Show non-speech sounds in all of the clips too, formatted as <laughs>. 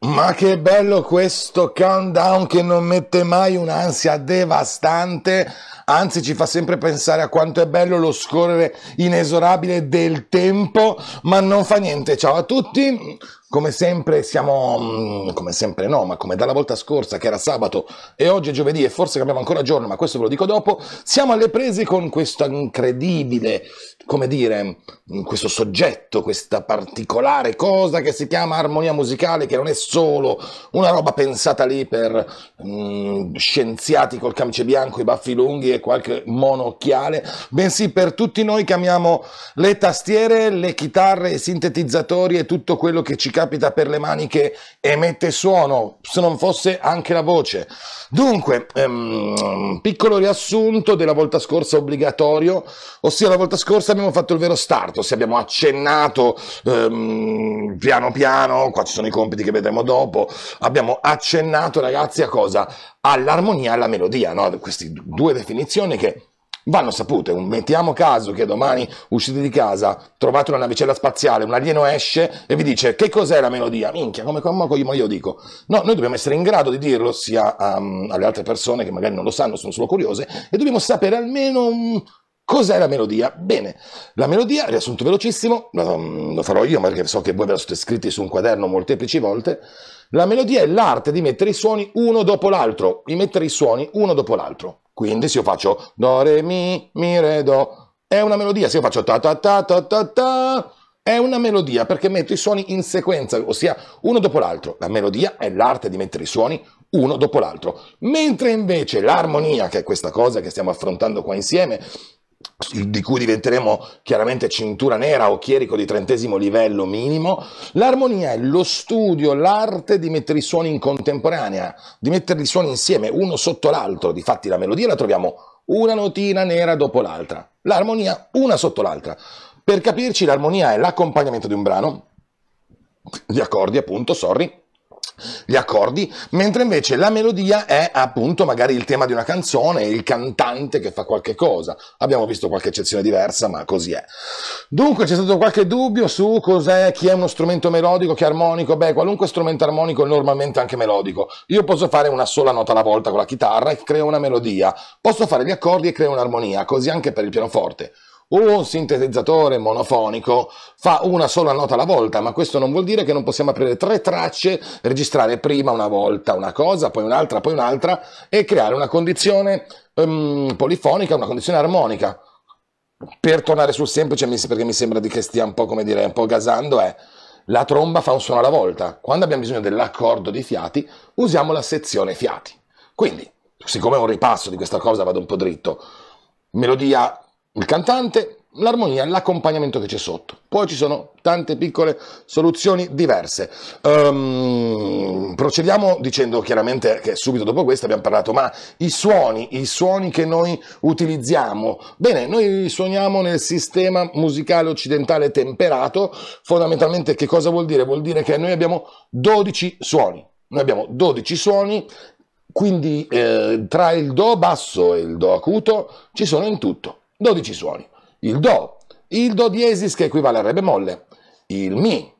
Ma che bello questo countdown che non mette mai un'ansia devastante, anzi ci fa sempre pensare a quanto è bello lo scorrere inesorabile del tempo, ma non fa niente. Ciao a tutti, come sempre siamo, mm, come sempre no, ma come dalla volta scorsa che era sabato e oggi è giovedì e forse cambiamo ancora giorno, ma questo ve lo dico dopo, siamo alle prese con questo incredibile, come dire, mm, questo soggetto, questa particolare cosa che si chiama armonia musicale, che non è solo una roba pensata lì per mh, mm, scienziati col camice bianco, i baffi lunghi e qualche monocchiale, bensì per tutti noi che amiamo le tastiere, le chitarre, i sintetizzatori e tutto quello che ci cambia capita per le maniche, emette suono, se non fosse anche la voce. Dunque, ehm, piccolo riassunto della volta scorsa obbligatorio, ossia la volta scorsa abbiamo fatto il vero start, ossia abbiamo accennato ehm, piano piano, qua ci sono i compiti che vedremo dopo, abbiamo accennato ragazzi a cosa? All'armonia e alla melodia, no? queste due definizioni che vanno sapute. mettiamo caso che domani uscite di casa, trovate una navicella spaziale, un alieno esce e vi dice che cos'è la melodia. Minchia, come come Moco io dico. No, noi dobbiamo essere in grado di dirlo sia um, alle altre persone che magari non lo sanno, sono solo curiose, e dobbiamo sapere almeno um, Cos'è la melodia? Bene, la melodia, riassunto velocissimo, lo mm, farò io perché so che voi ve la siete scritti su un quaderno molteplici volte, la melodia è l'arte di mettere i suoni uno dopo l'altro, di mettere i suoni uno dopo l'altro. Quindi se io faccio do, re, mi, mi, re, do, è una melodia. Se io faccio ta ta ta ta ta ta, è una melodia perché metto i suoni in sequenza, ossia uno dopo l'altro. La melodia è l'arte di mettere i suoni uno dopo l'altro. Mentre invece l'armonia, che è questa cosa che stiamo affrontando qua insieme, di cui diventeremo chiaramente cintura nera o chierico di trentesimo livello minimo, l'armonia è lo studio, l'arte di mettere i suoni in contemporanea, di mettere i suoni insieme uno sotto l'altro, difatti la melodia la troviamo una notina nera dopo l'altra, l'armonia una sotto l'altra. Per capirci l'armonia è l'accompagnamento di un brano, gli accordi appunto, sorry, gli accordi, mentre invece la melodia è appunto magari il tema di una canzone, il cantante che fa qualche cosa. Abbiamo visto qualche eccezione diversa, ma così è. Dunque c'è stato qualche dubbio su cos'è, chi è uno strumento melodico, chi è armonico. Beh, qualunque strumento armonico è normalmente anche melodico. Io posso fare una sola nota alla volta con la chitarra e creo una melodia. Posso fare gli accordi e creo un'armonia, così anche per il pianoforte. Un sintetizzatore monofonico fa una sola nota alla volta, ma questo non vuol dire che non possiamo aprire tre tracce, registrare prima una volta una cosa, poi un'altra, poi un'altra e creare una condizione um, polifonica, una condizione armonica. Per tornare sul semplice, perché mi sembra di che stia un po', come dire, un po' gasando, è la tromba fa un suono alla volta. Quando abbiamo bisogno dell'accordo di fiati, usiamo la sezione fiati. Quindi, siccome è un ripasso di questa cosa, vado un po' dritto. Melodia il cantante, l'armonia, l'accompagnamento che c'è sotto. Poi ci sono tante piccole soluzioni diverse. Um, procediamo dicendo chiaramente che subito dopo questo abbiamo parlato, ma i suoni, i suoni che noi utilizziamo. Bene, noi suoniamo nel sistema musicale occidentale temperato, fondamentalmente che cosa vuol dire? Vuol dire che noi abbiamo 12 suoni. Noi abbiamo 12 suoni quindi eh, tra il Do basso e il Do acuto ci sono in tutto 12 suoni. Il Do, il Do diesis che equivale a Re bemolle, il Mi,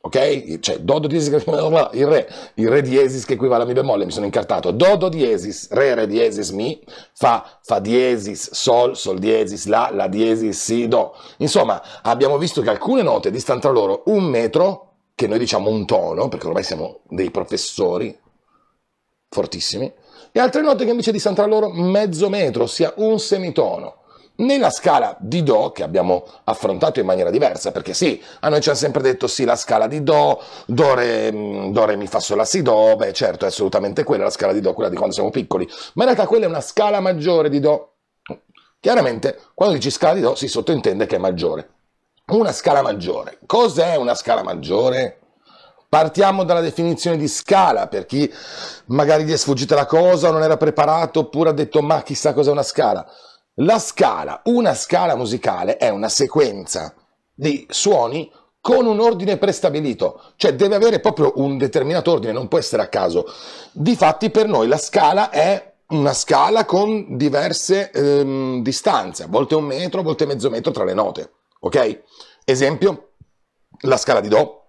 ok? Cioè Do, Do diesis che equivale il Re, il Re diesis che equivale a Mi bemolle, mi sono incartato. Do, Do diesis, Re, Re diesis, Mi, Fa, Fa diesis, Sol, Sol diesis, La, La diesis, Si, Do. Insomma, abbiamo visto che alcune note distano tra loro un metro, che noi diciamo un tono, perché ormai siamo dei professori fortissimi, e altre note che invece distano tra loro mezzo metro, ossia un semitono. Nella scala di Do, che abbiamo affrontato in maniera diversa, perché sì, a noi ci hanno sempre detto sì, la scala di Do, Do, Re, mm, do, re Mi, Fa, sola Si, Do, beh certo è assolutamente quella la scala di Do, quella di quando siamo piccoli, ma in realtà quella è una scala maggiore di Do. Chiaramente, quando dici scala di Do si sottintende che è maggiore. Una scala maggiore. Cos'è una scala maggiore? Partiamo dalla definizione di scala, per chi magari gli è sfuggita la cosa o non era preparato oppure ha detto ma chissà cos'è una scala. La scala, una scala musicale è una sequenza di suoni con un ordine prestabilito, cioè deve avere proprio un determinato ordine, non può essere a caso. Difatti per noi la scala è una scala con diverse ehm, distanze, a volte un metro, a volte mezzo metro tra le note, ok? Esempio, la scala di Do,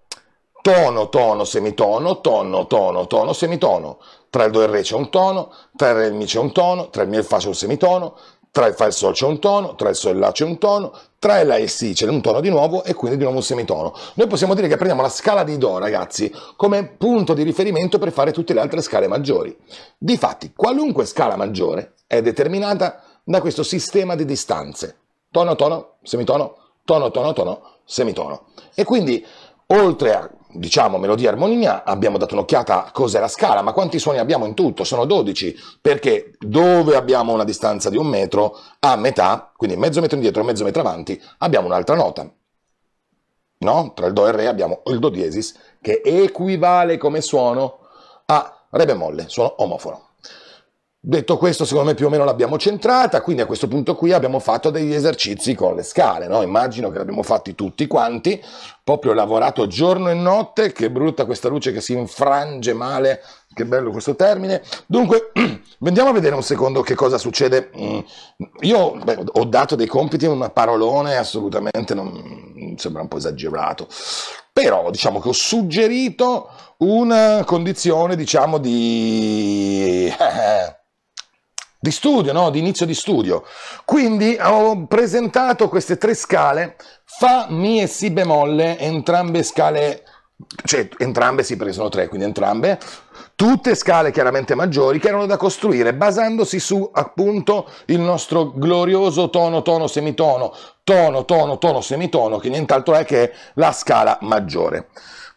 tono, tono, semitono, tono, tono, tono, semitono. Tra il Do e il Re c'è un tono, tra il Re e il Mi c'è un tono, tra il Mi e il Fa c'è un semitono, tra il fa il sol c'è un tono, tra il sol e la c'è un tono, tra la e si c'è un tono di nuovo e quindi di nuovo un semitono. Noi possiamo dire che prendiamo la scala di Do, ragazzi, come punto di riferimento per fare tutte le altre scale maggiori. Difatti, qualunque scala maggiore è determinata da questo sistema di distanze. Tono, tono, semitono, tono, tono, tono, semitono. E quindi, oltre a diciamo melodia armonia, abbiamo dato un'occhiata a cos'è la scala, ma quanti suoni abbiamo in tutto? Sono 12, perché dove abbiamo una distanza di un metro, a metà, quindi mezzo metro indietro e mezzo metro avanti, abbiamo un'altra nota. No? Tra il Do e il Re abbiamo il Do diesis, che equivale come suono a Re bemolle, suono omofono. Detto questo, secondo me più o meno l'abbiamo centrata, quindi a questo punto qui abbiamo fatto degli esercizi con le scale, no? immagino che l'abbiamo fatti tutti quanti, proprio lavorato giorno e notte, che brutta questa luce che si infrange male, che bello questo termine. Dunque, andiamo <clears throat> a vedere un secondo che cosa succede. Mm, io beh, ho dato dei compiti in un parolone assolutamente, non, sembra un po' esagerato, però diciamo che ho suggerito una condizione, diciamo, di... <laughs> Eh, di studio, no? di inizio di studio. Quindi ho presentato queste tre scale, Fa, Mi e Si bemolle, entrambe scale, cioè entrambe si presero tre, quindi entrambe, tutte scale chiaramente maggiori che erano da costruire basandosi su appunto il nostro glorioso tono, tono, semitono, tono, tono, tono, semitono, che nient'altro è che la scala maggiore.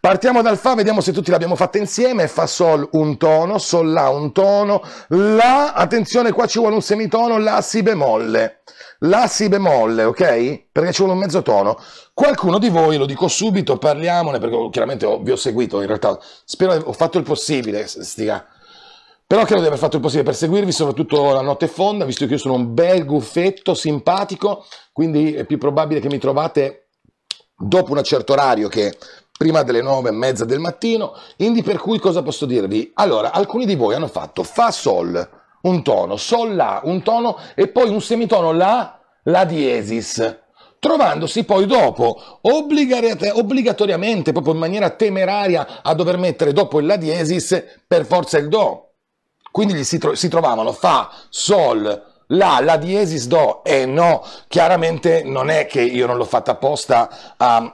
Partiamo dal Fa, vediamo se tutti l'abbiamo fatta insieme. Fa Sol un tono, Sol La un tono, La, attenzione qua ci vuole un semitono, La Si bemolle. La Si bemolle, ok? Perché ci vuole un mezzo tono. Qualcuno di voi, lo dico subito, parliamone, perché chiaramente ho, vi ho seguito in realtà. Spero ho fatto il possibile, stica. Però credo di aver fatto il possibile per seguirvi, soprattutto la notte fonda, visto che io sono un bel guffetto, simpatico, quindi è più probabile che mi trovate dopo un certo orario che prima delle nove e mezza del mattino, quindi per cui cosa posso dirvi? Allora, alcuni di voi hanno fatto Fa Sol, un tono, Sol La, un tono e poi un semitono La, La diesis trovandosi poi dopo obbligatoriamente, proprio in maniera temeraria, a dover mettere dopo il La diesis per forza il Do. Quindi si, tro- si, trovavano Fa, Sol, La, La diesis, Do. E no, chiaramente non è che io non l'ho fatta apposta a,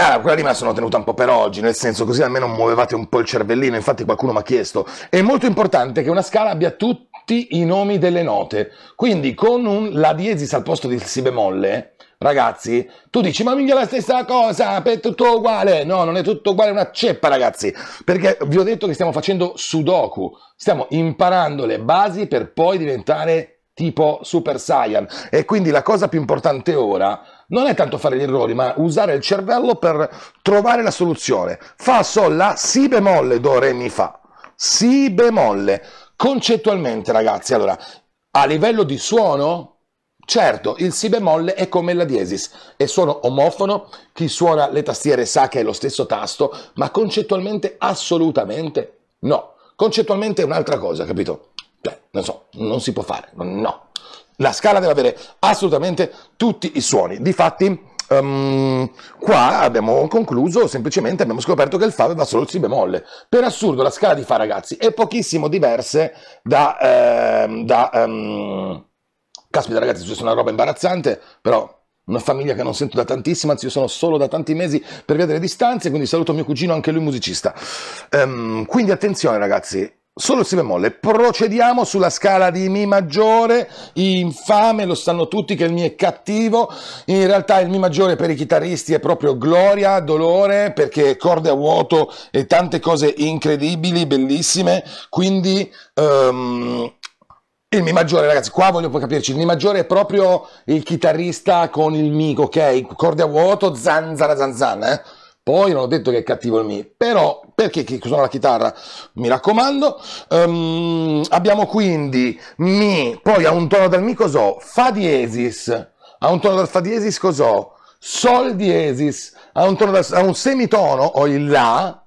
Ah, quella lì me la sono tenuta un po' per oggi, nel senso così almeno muovevate un po' il cervellino, infatti qualcuno mi ha chiesto. È molto importante che una scala abbia tutti i nomi delle note, quindi con un La diesis al posto del Si bemolle, ragazzi, tu dici ma minchia la stessa cosa, è tutto uguale, no non è tutto uguale, è una ceppa ragazzi, perché vi ho detto che stiamo facendo sudoku, stiamo imparando le basi per poi diventare tipo Super Saiyan. E quindi la cosa più importante ora non è tanto fare gli errori, ma usare il cervello per trovare la soluzione. Fa, Sol, La, Si bemolle, Do, Re, Mi, Fa. Si bemolle. Concettualmente, ragazzi, allora, a livello di suono, Certo, il si bemolle è come la diesis, è suono omofono, chi suona le tastiere sa che è lo stesso tasto, ma concettualmente assolutamente no. Concettualmente è un'altra cosa, capito? Beh, non so, non si può fare, no. La scala deve avere assolutamente tutti i suoni. Difatti, Um, qua abbiamo concluso, semplicemente abbiamo scoperto che il Fa aveva solo il Si bemolle. Per assurdo, la scala di Fa, ragazzi, è pochissimo diverse da. Ehm, da ehm... Caspita, ragazzi, è una roba imbarazzante, però. Una famiglia che non sento da tantissimo, anzi io sono solo da tanti mesi per via delle distanze, quindi saluto mio cugino, anche lui musicista. Um, quindi attenzione ragazzi, Solo si bemolle, procediamo sulla scala di Mi maggiore, infame, lo sanno tutti che il Mi è cattivo, in realtà il Mi maggiore per i chitarristi è proprio gloria, dolore, perché corde a vuoto e tante cose incredibili, bellissime, quindi um, il Mi maggiore, ragazzi, qua voglio poi capirci, il Mi maggiore è proprio il chitarrista con il Mi, ok? Corde a vuoto, zanzara zanzana, eh? Poi non ho detto che è cattivo il Mi, però perché chi suona la chitarra? Mi raccomando. Um, abbiamo quindi Mi, poi a un tono del Mi cos'ho? Fa diesis. A un tono del Fa diesis cos'ho? Sol diesis. A un, del, a un semitono ho il La,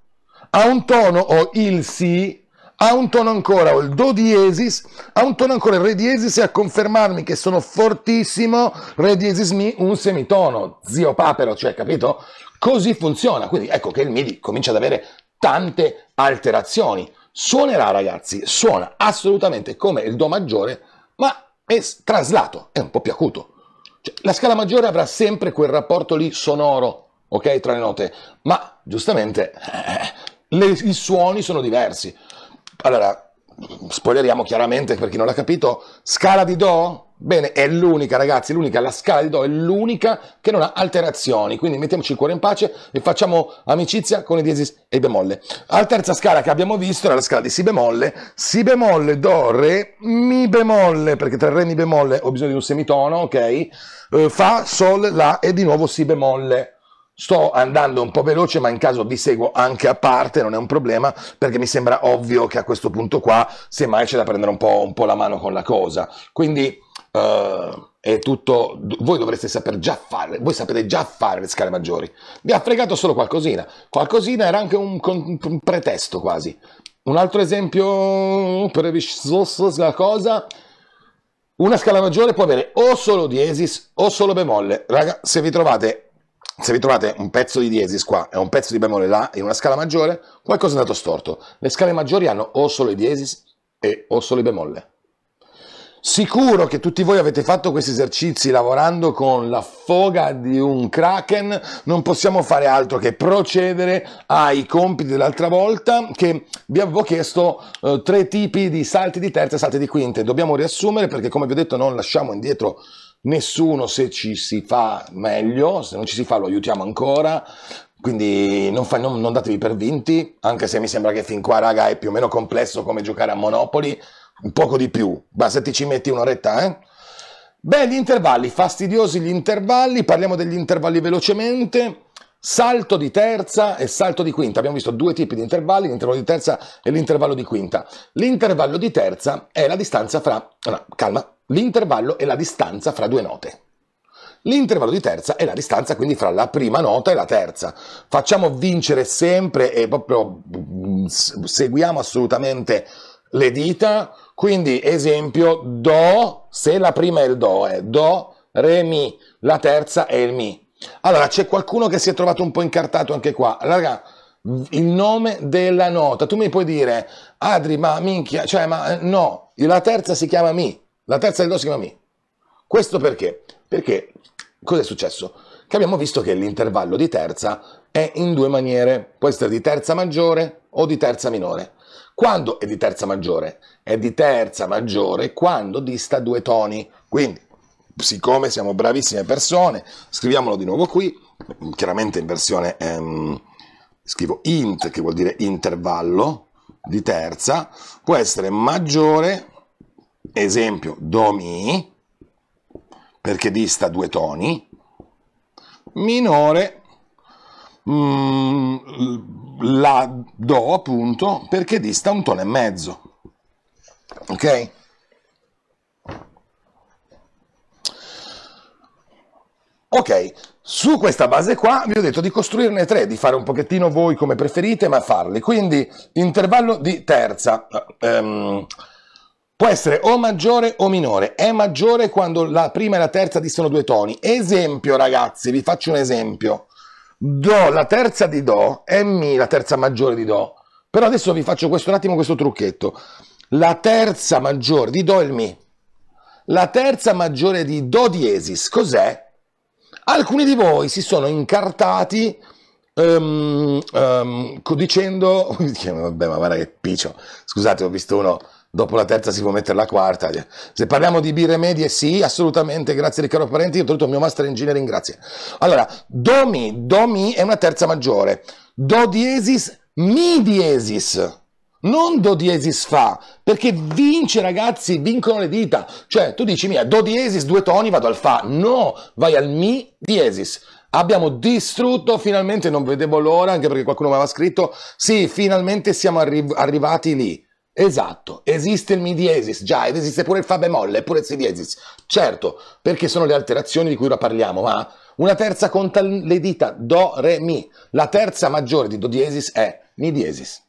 a un tono ho il Si, a un tono ancora ho il Do diesis, a un tono ancora il Re diesis e a confermarmi che sono fortissimo Re diesis Mi un semitono, zio papero, cioè capito? Così funziona, quindi ecco che il MIDI comincia ad avere tante alterazioni. Suonerà ragazzi, suona assolutamente come il Do maggiore, ma è traslato, è un po' più acuto. Cioè, la scala maggiore avrà sempre quel rapporto lì sonoro, ok, tra le note, ma giustamente eh, le, i suoni sono diversi. Allora, spoileriamo chiaramente per chi non l'ha capito, scala di Do, Bene, è l'unica ragazzi, l'unica, la scala di Do è l'unica che non ha alterazioni, quindi mettiamoci il cuore in pace e facciamo amicizia con i diesis e i bemolle. La terza scala che abbiamo visto era la scala di Si bemolle, Si bemolle, Do, Re, Mi bemolle, perché tra Re e Mi bemolle ho bisogno di un semitono, ok? Eh, fa, Sol, La e di nuovo Si bemolle. Sto andando un po' veloce, ma in caso vi seguo anche a parte, non è un problema, perché mi sembra ovvio che a questo punto qua, semmai c'è da prendere un po', un po la mano con la cosa. Quindi Uh, è tutto. Voi dovreste saper già fare, voi sapete già fare le scale maggiori. Vi ha fregato solo qualcosina. Qualcosina era anche un, un pretesto quasi. Un altro esempio per la cosa. Una scala maggiore può avere o solo diesis o solo bemolle. Raga, se vi trovate se vi trovate un pezzo di diesis qua e un pezzo di bemolle là in una scala maggiore, qualcosa è andato storto. Le scale maggiori hanno o solo i diesis e o solo i bemolle. Sicuro che tutti voi avete fatto questi esercizi lavorando con la foga di un kraken, non possiamo fare altro che procedere ai compiti dell'altra volta che vi avevo chiesto eh, tre tipi di salti di terza e salti di quinta. Dobbiamo riassumere perché come vi ho detto non lasciamo indietro nessuno se ci si fa meglio, se non ci si fa lo aiutiamo ancora, quindi non, fa, non, non datevi per vinti, anche se mi sembra che fin qua raga è più o meno complesso come giocare a Monopoli, un poco di più, ma se ti ci metti un'oretta, eh? Beh, gli intervalli, fastidiosi gli intervalli, parliamo degli intervalli velocemente, salto di terza e salto di quinta, abbiamo visto due tipi di intervalli, l'intervallo di terza e l'intervallo di quinta. L'intervallo di terza è la distanza fra, no, calma, l'intervallo è la distanza fra due note. L'intervallo di terza è la distanza quindi fra la prima nota e la terza. Facciamo vincere sempre e proprio mm, seguiamo assolutamente le dita, quindi esempio do, se la prima è il do, è do, re, mi, la terza è il mi. Allora, c'è qualcuno che si è trovato un po' incartato anche qua. Raga, il nome della nota, tu mi puoi dire, Adri, ma minchia, cioè, ma eh, no, la terza si chiama mi, la terza del do si chiama mi. Questo perché? Perché, cosa è successo? Che abbiamo visto che l'intervallo di terza è in due maniere, può essere di terza maggiore o di terza minore. Quando è di terza maggiore? È di terza maggiore quando dista due toni. Quindi, siccome siamo bravissime persone, scriviamolo di nuovo qui, chiaramente in versione ehm, scrivo int, che vuol dire intervallo di terza, può essere maggiore, esempio do mi, perché dista due toni, minore Mm, la do appunto perché dista un tono e mezzo. Ok? Ok, su questa base qua vi ho detto di costruirne tre, di fare un pochettino voi come preferite, ma farli. Quindi intervallo di terza ehm, può essere o maggiore o minore. È maggiore quando la prima e la terza distano due toni. Esempio ragazzi, vi faccio un esempio. Do, la terza di Do è Mi, la terza maggiore di Do. Però adesso vi faccio questo, un attimo questo trucchetto. La terza maggiore di Do è il Mi. La terza maggiore di Do diesis cos'è? Alcuni di voi si sono incartati um, um, dicendo... <laughs> Vabbè, ma guarda che piccio. Scusate, ho visto uno dopo la terza si può mettere la quarta. Se parliamo di birre medie, sì, assolutamente, grazie Riccardo Parenti, ho ottenuto il mio master engineering, grazie. Allora, do mi, do mi è una terza maggiore, do diesis, mi diesis. Non do diesis fa, perché vince ragazzi, vincono le dita. Cioè, tu dici mia, do diesis, due toni, vado al fa. No, vai al mi diesis. Abbiamo distrutto finalmente, non vedevo l'ora, anche perché qualcuno mi aveva scritto, sì, finalmente siamo arri- arrivati lì. Esatto, esiste il mi diesis, già, ed esiste pure il fa bemolle, pure il si diesis. Certo, perché sono le alterazioni di cui ora parliamo, ma una terza conta le dita, do, re, mi. La terza maggiore di do diesis è mi diesis.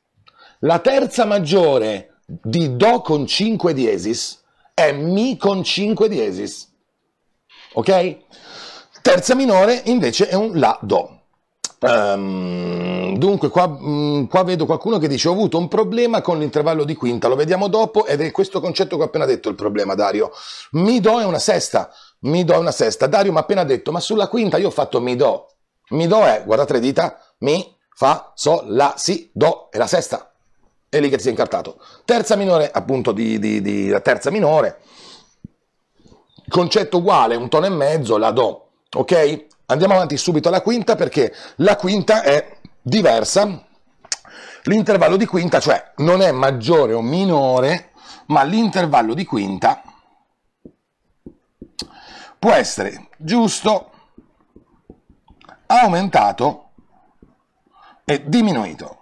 La terza maggiore di do con 5 diesis è mi con 5 diesis. Ok? Terza minore invece è un la do. Um, dunque, qua, mh, mm, qua, vedo qualcuno che dice: Ho avuto un problema con l'intervallo di quinta, lo vediamo dopo. Ed è questo concetto che ho appena detto il problema, Dario. Mi do è una sesta. Mi do è una sesta. Dario mi ha appena detto: Ma sulla quinta io ho fatto mi do. Mi do è, guardate le dita, mi, fa, so, la, si, do, è la sesta. È lì che si è incartato. Terza minore, appunto, di, di, di la terza minore. Concetto uguale, un tono e mezzo, la do. Ok? Andiamo avanti subito alla quinta perché la quinta è diversa. L'intervallo di quinta, cioè non è maggiore o minore, ma l'intervallo di quinta può essere giusto, aumentato e diminuito.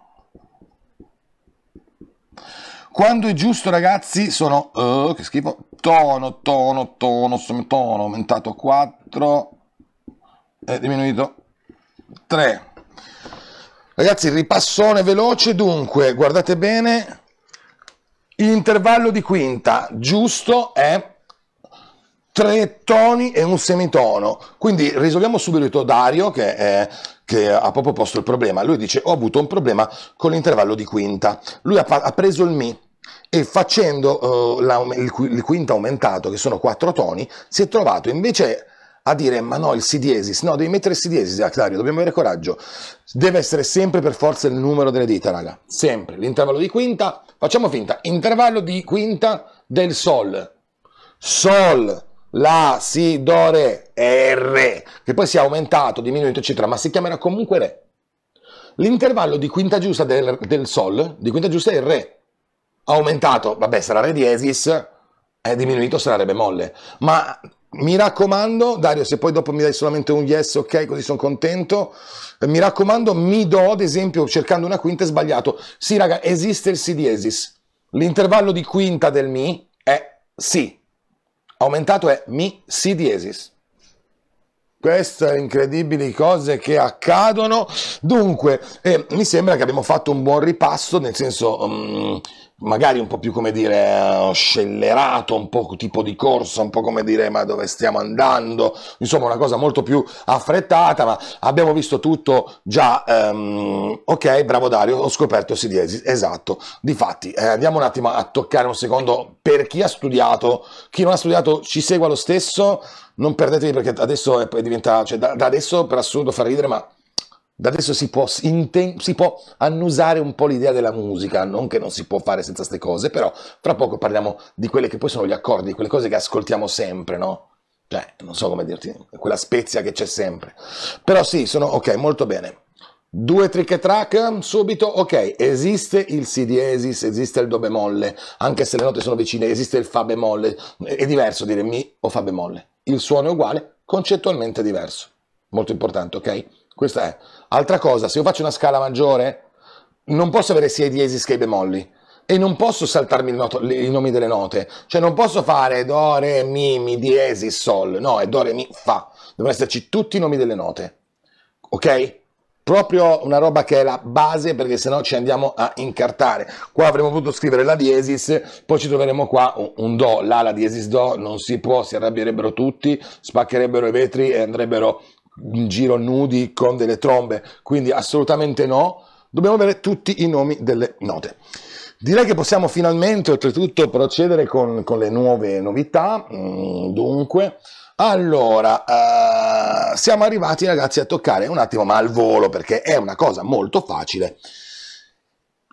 Quando è giusto, ragazzi, sono... Uh, che schifo. Tono, tono, tono, tono, aumentato 4 è diminuito 3 ragazzi ripassone veloce dunque guardate bene intervallo di quinta giusto è tre toni e un semitono quindi risolviamo subito Dario che, è, che ha proprio posto il problema lui dice ho avuto un problema con l'intervallo di quinta lui ha, ha preso il mi e facendo uh, eh, la, il, il quinta aumentato che sono quattro toni si è trovato invece a dire ma no il si diesis, no devi mettere il si diesis ah, Dario, dobbiamo avere coraggio, deve essere sempre per forza il numero delle dita raga, sempre, l'intervallo di quinta, facciamo finta, intervallo di quinta del sol, sol, la, si, do, re, e re, che poi si è aumentato, diminuito eccetera, ma si chiamerà comunque re. L'intervallo di quinta giusta del, del sol, di quinta giusta è re, aumentato, vabbè sarà re diesis, è diminuito sarà re bemolle, ma mi raccomando, Dario, se poi dopo mi dai solamente un yes, ok, così sono contento. Eh, mi raccomando, mi do, ad esempio, cercando una quinta è sbagliato. Sì, raga, esiste il si diesis. L'intervallo di quinta del mi è si. Aumentato è mi si diesis. Queste incredibili cose che accadono. Dunque, eh, mi sembra che abbiamo fatto un buon ripasso, nel senso, um, magari un po' più come dire eh, scellerato, un po' tipo di corsa, un po' come dire ma dove stiamo andando, insomma una cosa molto più affrettata, ma abbiamo visto tutto già, um, ok, bravo Dario, ho scoperto Sidiesis, esatto, difatti eh, andiamo un attimo a toccare un secondo per chi ha studiato, chi non ha studiato ci segua lo stesso, non perdetevi perché adesso è, diventa, cioè da, da adesso per assurdo fa ridere, ma da adesso si può, si può, annusare un po' l'idea della musica, non che non si può fare senza queste cose, però fra poco parliamo di quelle che poi sono gli accordi, quelle cose che ascoltiamo sempre, no? Cioè, non so come dirti, quella spezia che c'è sempre. Però sì, sono ok, molto bene. Due trick e track, subito, ok, esiste il si diesis, esiste il do bemolle, anche se le note sono vicine, esiste il fa bemolle, è diverso dire mi o fa bemolle, il suono è uguale, concettualmente diverso, molto importante, ok? Questa è Altra cosa, se io faccio una scala maggiore, non posso avere sia i diesis che i bemolli. E non posso saltarmi i nomi delle note. Cioè non posso fare do, re, mi, mi, diesis, sol. No, è do, re, mi, fa. Devono esserci tutti i nomi delle note. Ok? Proprio una roba che è la base perché sennò ci andiamo a incartare. Qua avremmo potuto scrivere la diesis, poi ci troveremo qua un, un do, la, la diesis do, non si può, si arrabbierebbero tutti, spaccherebbero i vetri e andrebbero in giro nudi con delle trombe, quindi assolutamente no, dobbiamo avere tutti i nomi delle note. Direi che possiamo finalmente, oltretutto, procedere con, con le nuove novità. Mm, dunque, allora, eh, siamo arrivati ragazzi a toccare un attimo, ma al volo, perché è una cosa molto facile.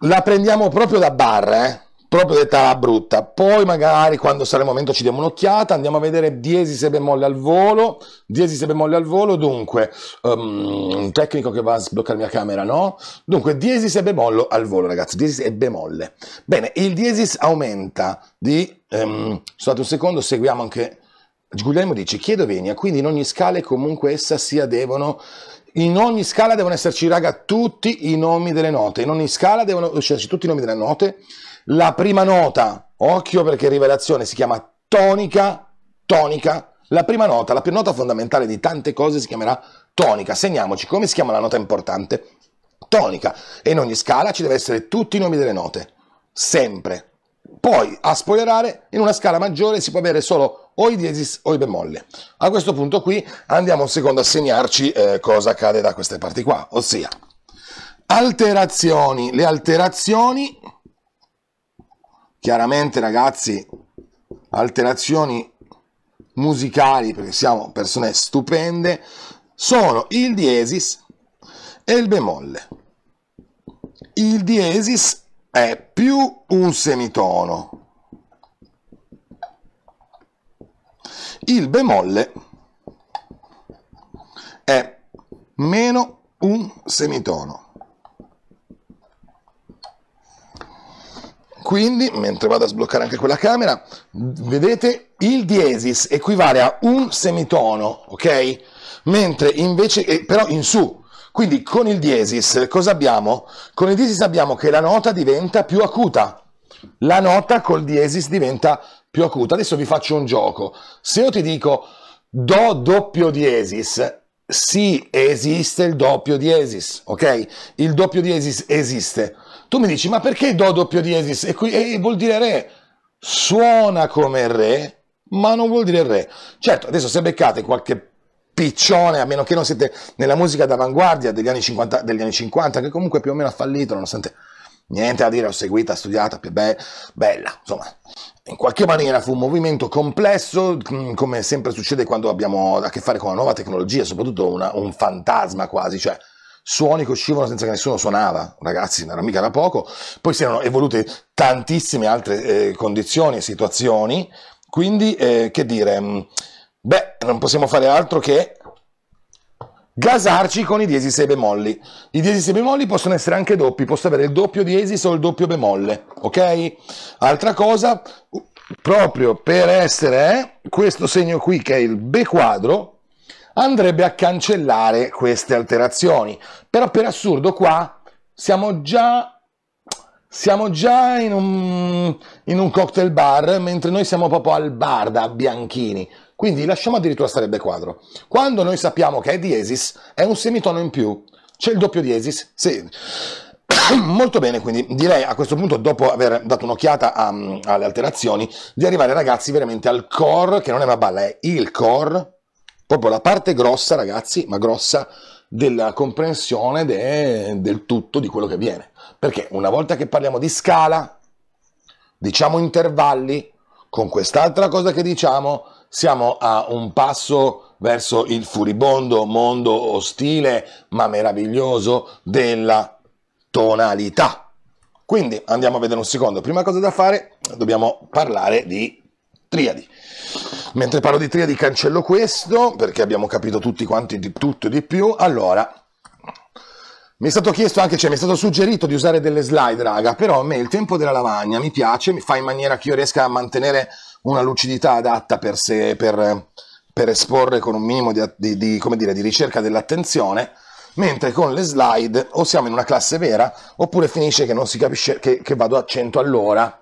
La prendiamo proprio da bar, eh? proprio detta la brutta. Poi magari quando sarà il momento ci diamo un'occhiata, andiamo a vedere diesis e bemolle al volo, diesis e bemolle al volo, dunque, um, un tecnico che va a sbloccare la mia camera, no? Dunque, diesis e bemollo al volo, ragazzi, diesis e bemolle. Bene, il diesis aumenta di, um, ehm, scusate un secondo, seguiamo anche... Guglielmo dice, chiedo venia, quindi in ogni scala e comunque essa sia devono in ogni scala devono esserci, raga, tutti i nomi delle note. In ogni scala devono esserci tutti i nomi delle note la prima nota, occhio perché rivelazione, si chiama tonica, tonica. La prima nota, la più nota fondamentale di tante cose si chiamerà tonica. Segniamoci come si chiama la nota importante. Tonica. E in ogni scala ci deve essere tutti i nomi delle note. Sempre. Poi, a spoilerare, in una scala maggiore si può avere solo o i diesis o i bemolle. A questo punto qui andiamo un secondo a segnarci eh, cosa accade da queste parti qua, ossia alterazioni. Le alterazioni chiaramente ragazzi alterazioni musicali perché siamo persone stupende sono il diesis e il bemolle il diesis è più un semitono il bemolle è meno un semitono Quindi, mentre vado a sbloccare anche quella camera, vedete il diesis equivale a un semitono, ok? Mentre invece, eh, però in su. Quindi con il diesis cosa abbiamo? Con il diesis abbiamo che la nota diventa più acuta. La nota col diesis diventa più acuta. Adesso vi faccio un gioco. Se io ti dico do doppio diesis, sì, esiste il doppio diesis, ok? Il doppio diesis esiste. Tu mi dici, ma perché do doppio diesis? E, qui, e vuol dire re. Suona come re, ma non vuol dire re. Certo, adesso se beccate qualche piccione, a meno che non siete nella musica d'avanguardia degli anni 50, degli anni 50 che comunque più o meno ha fallito, nonostante niente a dire, ho seguita, studiata, bella, bella insomma, in qualche maniera fu un movimento complesso, mm, come sempre succede quando abbiamo a che fare con una nuova tecnologia, soprattutto una, un fantasma quasi, cioè suoni che uscivano senza che nessuno suonava, ragazzi, non era mica da poco, poi si erano evolute tantissime altre eh, condizioni e situazioni, quindi eh, che dire, mm, beh, non possiamo fare altro che gasarci con i diesi e i bemolli. I diesi e i bemolli possono essere anche doppi, posso avere il doppio diesis o il doppio bemolle, ok? Altra cosa, proprio per essere eh, questo segno qui che è il B quadro, andrebbe a cancellare queste alterazioni. Però per assurdo qua siamo già siamo già in un, in un, cocktail bar, mentre noi siamo proprio al bar da Bianchini. Quindi lasciamo addirittura starebbe quadro. Quando noi sappiamo che è diesis, è un semitono in più. C'è il doppio diesis? Sì. <coughs> Molto bene, quindi direi a questo punto, dopo aver dato un'occhiata mm, alle alterazioni, di arrivare ragazzi veramente al core, che non è una balla, è il core, proprio la parte grossa ragazzi, ma grossa, della comprensione de, del tutto di quello che viene. Perché una volta che parliamo di scala, diciamo intervalli, con quest'altra cosa che diciamo, siamo a un passo verso il furibondo mondo ostile ma meraviglioso della tonalità. Quindi andiamo a vedere un secondo. Prima cosa da fare, dobbiamo parlare di triadi. Mentre parlo di triadi cancello questo perché abbiamo capito tutti quanti di tutto e di più. Allora, mi è stato chiesto anche, cioè mi è stato suggerito di usare delle slide, raga, però a me il tempo della lavagna mi piace, mi fa in maniera che io riesca a mantenere una lucidità adatta per sé, per, per esporre con un minimo di, di, di, dire, di ricerca dell'attenzione, mentre con le slide o siamo in una classe vera oppure finisce che non si capisce che, che, vado a 100 all'ora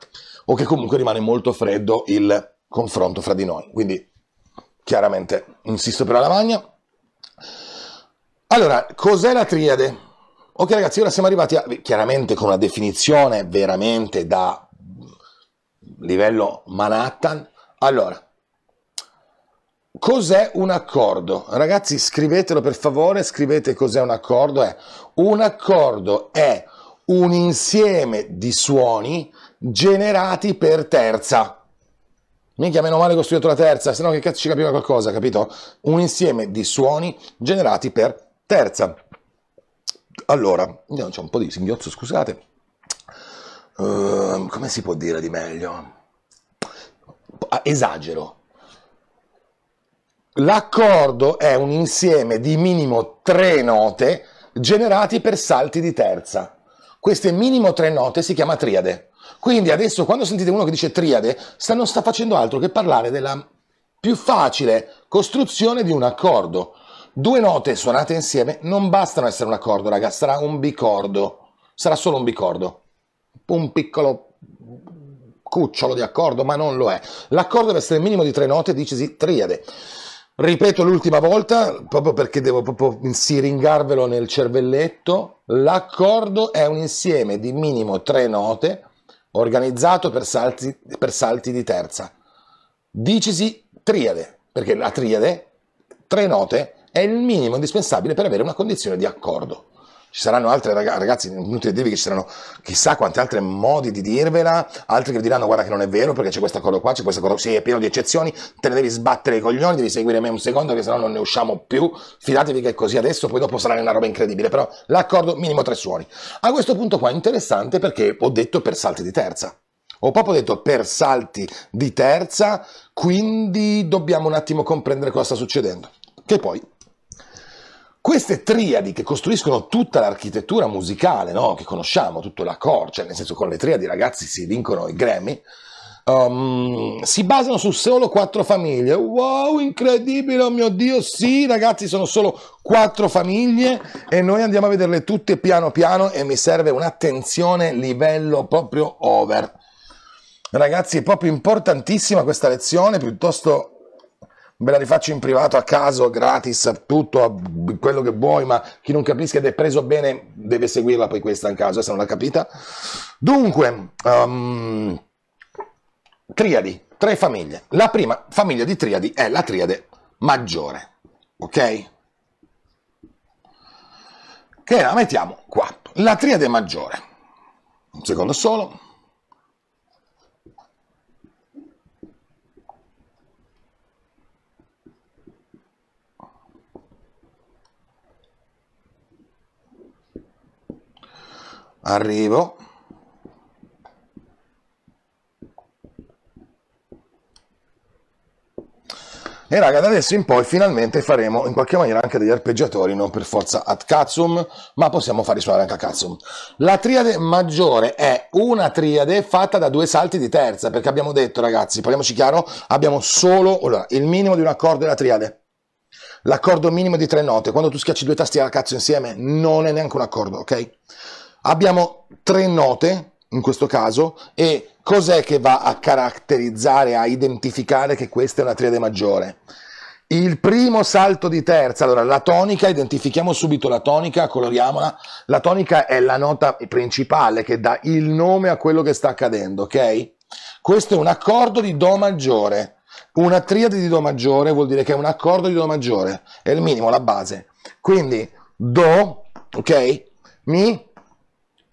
o che comunque rimane molto freddo il confronto fra di noi. Quindi chiaramente insisto per la lavagna. Allora, cos'è la triade? Ok ragazzi, ora siamo arrivati a, chiaramente con una definizione veramente da livello Manhattan. Allora, cos'è un accordo? Ragazzi, scrivetelo per favore, scrivete cos'è un accordo. È, un accordo è un insieme di suoni generati per terza. Minchia, meno male che ho studiato la terza, se no che cazzo ci capiva qualcosa, capito? Un insieme di suoni generati per terza. Allora, c'è un po' di singhiozzo, scusate. Ehm, come si può dire di meglio? Ah, esagero. L'accordo è un insieme di minimo tre note generati per salti di terza. Queste minimo tre note si chiama triade. Quindi adesso quando sentite uno che dice triade, non sta facendo altro che parlare della più facile costruzione di un accordo. Due note suonate insieme non bastano essere un accordo, ragazzi, sarà un bicordo. Sarà solo un bicordo un piccolo cucciolo di accordo, ma non lo è. L'accordo deve essere minimo di tre note, dicesi triade. Ripeto l'ultima volta, proprio perché devo proprio siringarvelo nel cervelletto, l'accordo è un insieme di minimo tre note organizzato per salti, per salti di terza. Dicesi triade, perché la triade, tre note, è il minimo indispensabile per avere una condizione di accordo ci saranno altre ragazzi, inutile dirvi che ci saranno chissà quante altre modi di dirvela, altri che vi diranno guarda che non è vero perché c'è questo accordo qua, c'è questa cosa sì è pieno di eccezioni, te ne devi sbattere i coglioni, devi seguire me un secondo che sennò non ne usciamo più, fidatevi che è così adesso, poi dopo sarà una roba incredibile, però l'accordo minimo tre suoni. A questo punto qua è interessante perché ho detto per salti di terza. Ho proprio detto per salti di terza, quindi dobbiamo un attimo comprendere cosa sta succedendo. Che poi queste triadi che costruiscono tutta l'architettura musicale no? che conosciamo, tutto l'accord, cioè nel senso con le triadi ragazzi si vincono i Grammy, um, si basano su solo quattro famiglie. Wow, incredibile, oh mio Dio, sì ragazzi, sono solo quattro famiglie e noi andiamo a vederle tutte piano piano e mi serve un'attenzione livello proprio over. Ragazzi, è proprio importantissima questa lezione, piuttosto me la rifaccio in privato a caso, gratis, tutto quello che vuoi, ma chi non capisca ed è preso bene deve seguirla poi questa in caso, eh, se non l'ha capita. Dunque, um, triadi, tre famiglie. La prima famiglia di triadi è la triade maggiore, ok? Che la mettiamo qua, la triade maggiore, un secondo solo. arrivo e raga da adesso in poi finalmente faremo in qualche maniera anche degli arpeggiatori non per forza ad cazzum ma possiamo farli suonare anche a cazzum la triade maggiore è una triade fatta da due salti di terza perché abbiamo detto ragazzi parliamoci chiaro abbiamo solo allora, il minimo di un accordo la triade l'accordo minimo di tre note quando tu schiacci due tasti alla cazzo insieme non è neanche un accordo ok Abbiamo tre note, in questo caso, e cos'è che va a caratterizzare, a identificare che questa è una triade maggiore? Il primo salto di terza, allora la tonica, identifichiamo subito la tonica, coloriamola. La tonica è la nota principale che dà il nome a quello che sta accadendo, ok? Questo è un accordo di Do maggiore. Una triade di Do maggiore vuol dire che è un accordo di Do maggiore, è il minimo, la base. Quindi Do, ok? Mi,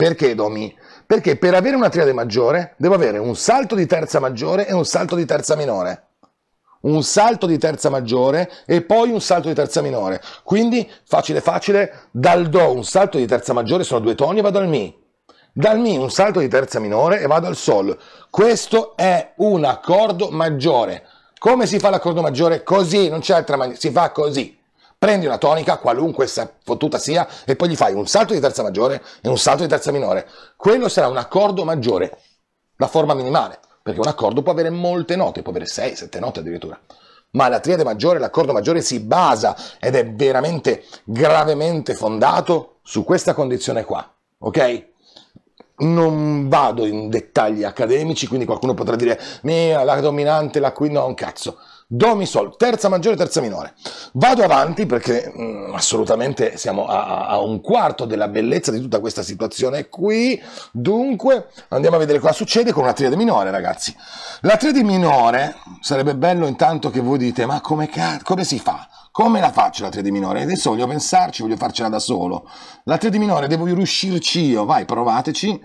perché Domi? Perché per avere una triade maggiore devo avere un salto di terza maggiore e un salto di terza minore. Un salto di terza maggiore e poi un salto di terza minore. Quindi, facile facile, dal Do un salto di terza maggiore sono due toni e vado al Mi. Dal Mi un salto di terza minore e vado al Sol. Questo è un accordo maggiore. Come si fa l'accordo maggiore? Così, non c'è altra maniera, si fa così prendi una tonica, qualunque sia fottuta sia, e poi gli fai un salto di terza maggiore e un salto di terza minore. Quello sarà un accordo maggiore, la forma minimale, perché un accordo può avere molte note, può avere 6, 7 note addirittura. Ma la triade maggiore, l'accordo maggiore si basa ed è veramente gravemente fondato su questa condizione qua, ok? Non vado in dettagli accademici, quindi qualcuno potrà dire, mia, la dominante, la qui, no, un cazzo do mi sol, terza maggiore, terza minore. Vado avanti perché mm, assolutamente siamo a, a, un quarto della bellezza di tutta questa situazione qui, dunque andiamo a vedere cosa succede con una triade minore ragazzi. La triade minore, sarebbe bello intanto che voi dite ma come, come si fa? Come la faccio la triade minore? Adesso voglio pensarci, voglio farcela da solo. La triade minore devo riuscirci io, vai provateci,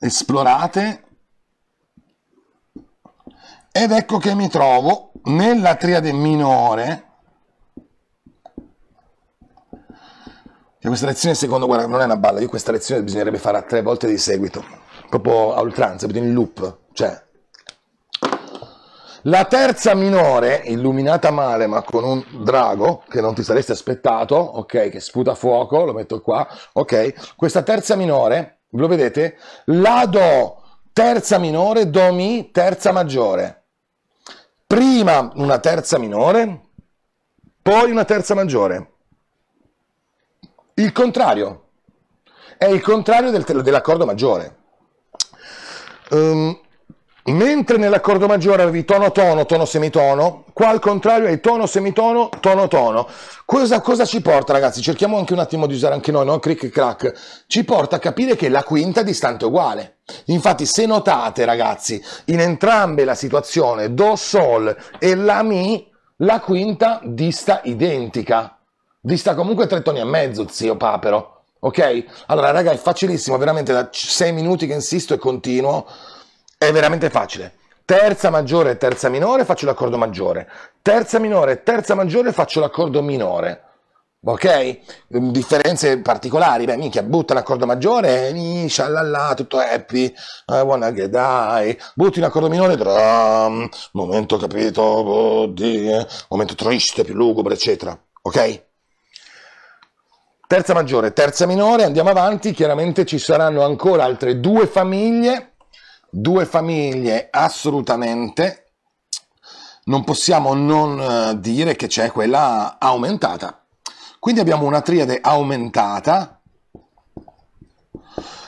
esplorate, ed ecco che mi trovo nella triade minore, che questa lezione secondo guarda non è una balla, io questa lezione bisognerebbe farla tre volte di seguito, proprio a oltranza, in loop, cioè la terza minore, illuminata male ma con un drago che non ti saresti aspettato, ok, che sputa fuoco, lo metto qua, ok, questa terza minore, lo vedete? La do, terza minore, do mi, terza maggiore prima una terza minore, poi una terza maggiore. Il contrario, è il contrario del, dell'accordo maggiore. Um, Mentre nell'accordo maggiore avevi tono-tono, tono-semitono, qua al contrario è tono-semitono, tono-tono. Cosa, cosa, ci porta, ragazzi? Cerchiamo anche un attimo di usare anche noi, no? Crick e crack. Ci porta a capire che la quinta è distante uguale. Infatti, se notate, ragazzi, in entrambe la situazione, do sol e la mi, la quinta dista identica. Dista comunque tre toni e mezzo, zio papero. Ok? Allora, ragazzi, è facilissimo, veramente da 6 minuti che insisto e continuo è veramente facile. Terza maggiore, e terza minore, faccio l'accordo maggiore. Terza minore, e terza maggiore, faccio l'accordo minore. Ok? Ehm, differenze particolari. Beh, minchia, butta un accordo maggiore, mi, eh, shalala, tutto happy, I wanna get die. Butti un accordo minore, drum, momento capito, oddio, eh. momento triste, più lugubre, eccetera. Ok? Terza maggiore, terza minore, andiamo avanti. Chiaramente ci saranno ancora altre due famiglie due famiglie assolutamente non possiamo non eh, dire che c'è quella aumentata. Quindi abbiamo una triade aumentata.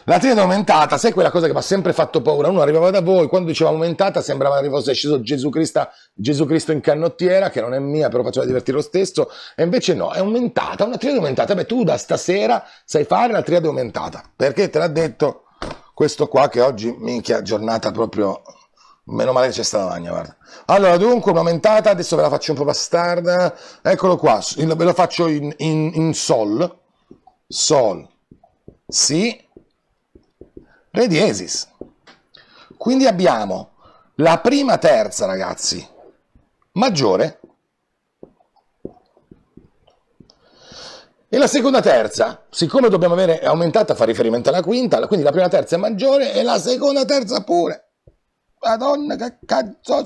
La triade aumentata, sai quella cosa che mi ha sempre fatto paura? Uno arrivava da voi, quando diceva aumentata sembrava che fosse sceso Gesù Cristo, Gesù Cristo in canottiera, che non è mia, però faceva divertire lo stesso, e invece no, è aumentata, una triade aumentata. Beh, tu da stasera sai fare la triade aumentata, perché te l'ha detto questo qua che oggi, minchia, giornata proprio... Meno male che c'è stata la magna, guarda. Allora, dunque, un'aumentata adesso ve la faccio un po' bastarda. Eccolo qua, ve lo faccio in, in, in sol. Sol. Si. Re diesis. Quindi abbiamo la prima terza, ragazzi, maggiore E la seconda terza, siccome dobbiamo avere aumentata, fa riferimento alla quinta, quindi la prima terza è maggiore e la seconda terza pure. Madonna, che cazzo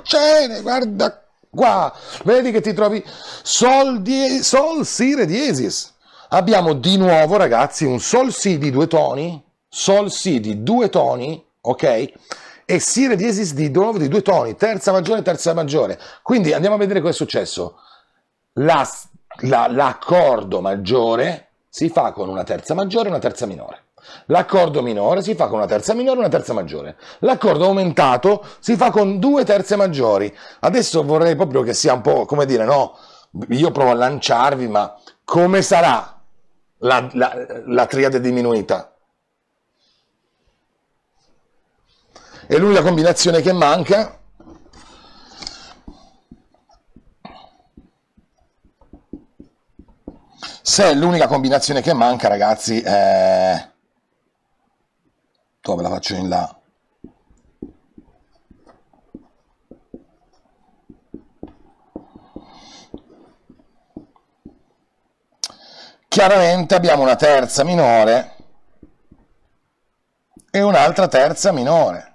succede? Guarda qua, vedi che ti trovi Sol, die, sol Sire diesis. Abbiamo di nuovo, ragazzi, un Sol Si di due toni, Sol Si di due toni, ok? E si, re, diesis di nuovo di due toni, terza maggiore, terza maggiore. Quindi andiamo a vedere cosa è successo. La la, l'accordo maggiore si fa con una terza maggiore e una terza minore. L'accordo minore si fa con una terza minore e una terza maggiore. L'accordo aumentato si fa con due terze maggiori. Adesso vorrei proprio che sia un po' come dire, no, io provo a lanciarvi, ma come sarà la, la, la triade diminuita? E lui la combinazione che manca Se l'unica combinazione che manca, ragazzi, è... Eh, dove la faccio in là. Chiaramente abbiamo una terza minore e un'altra terza minore.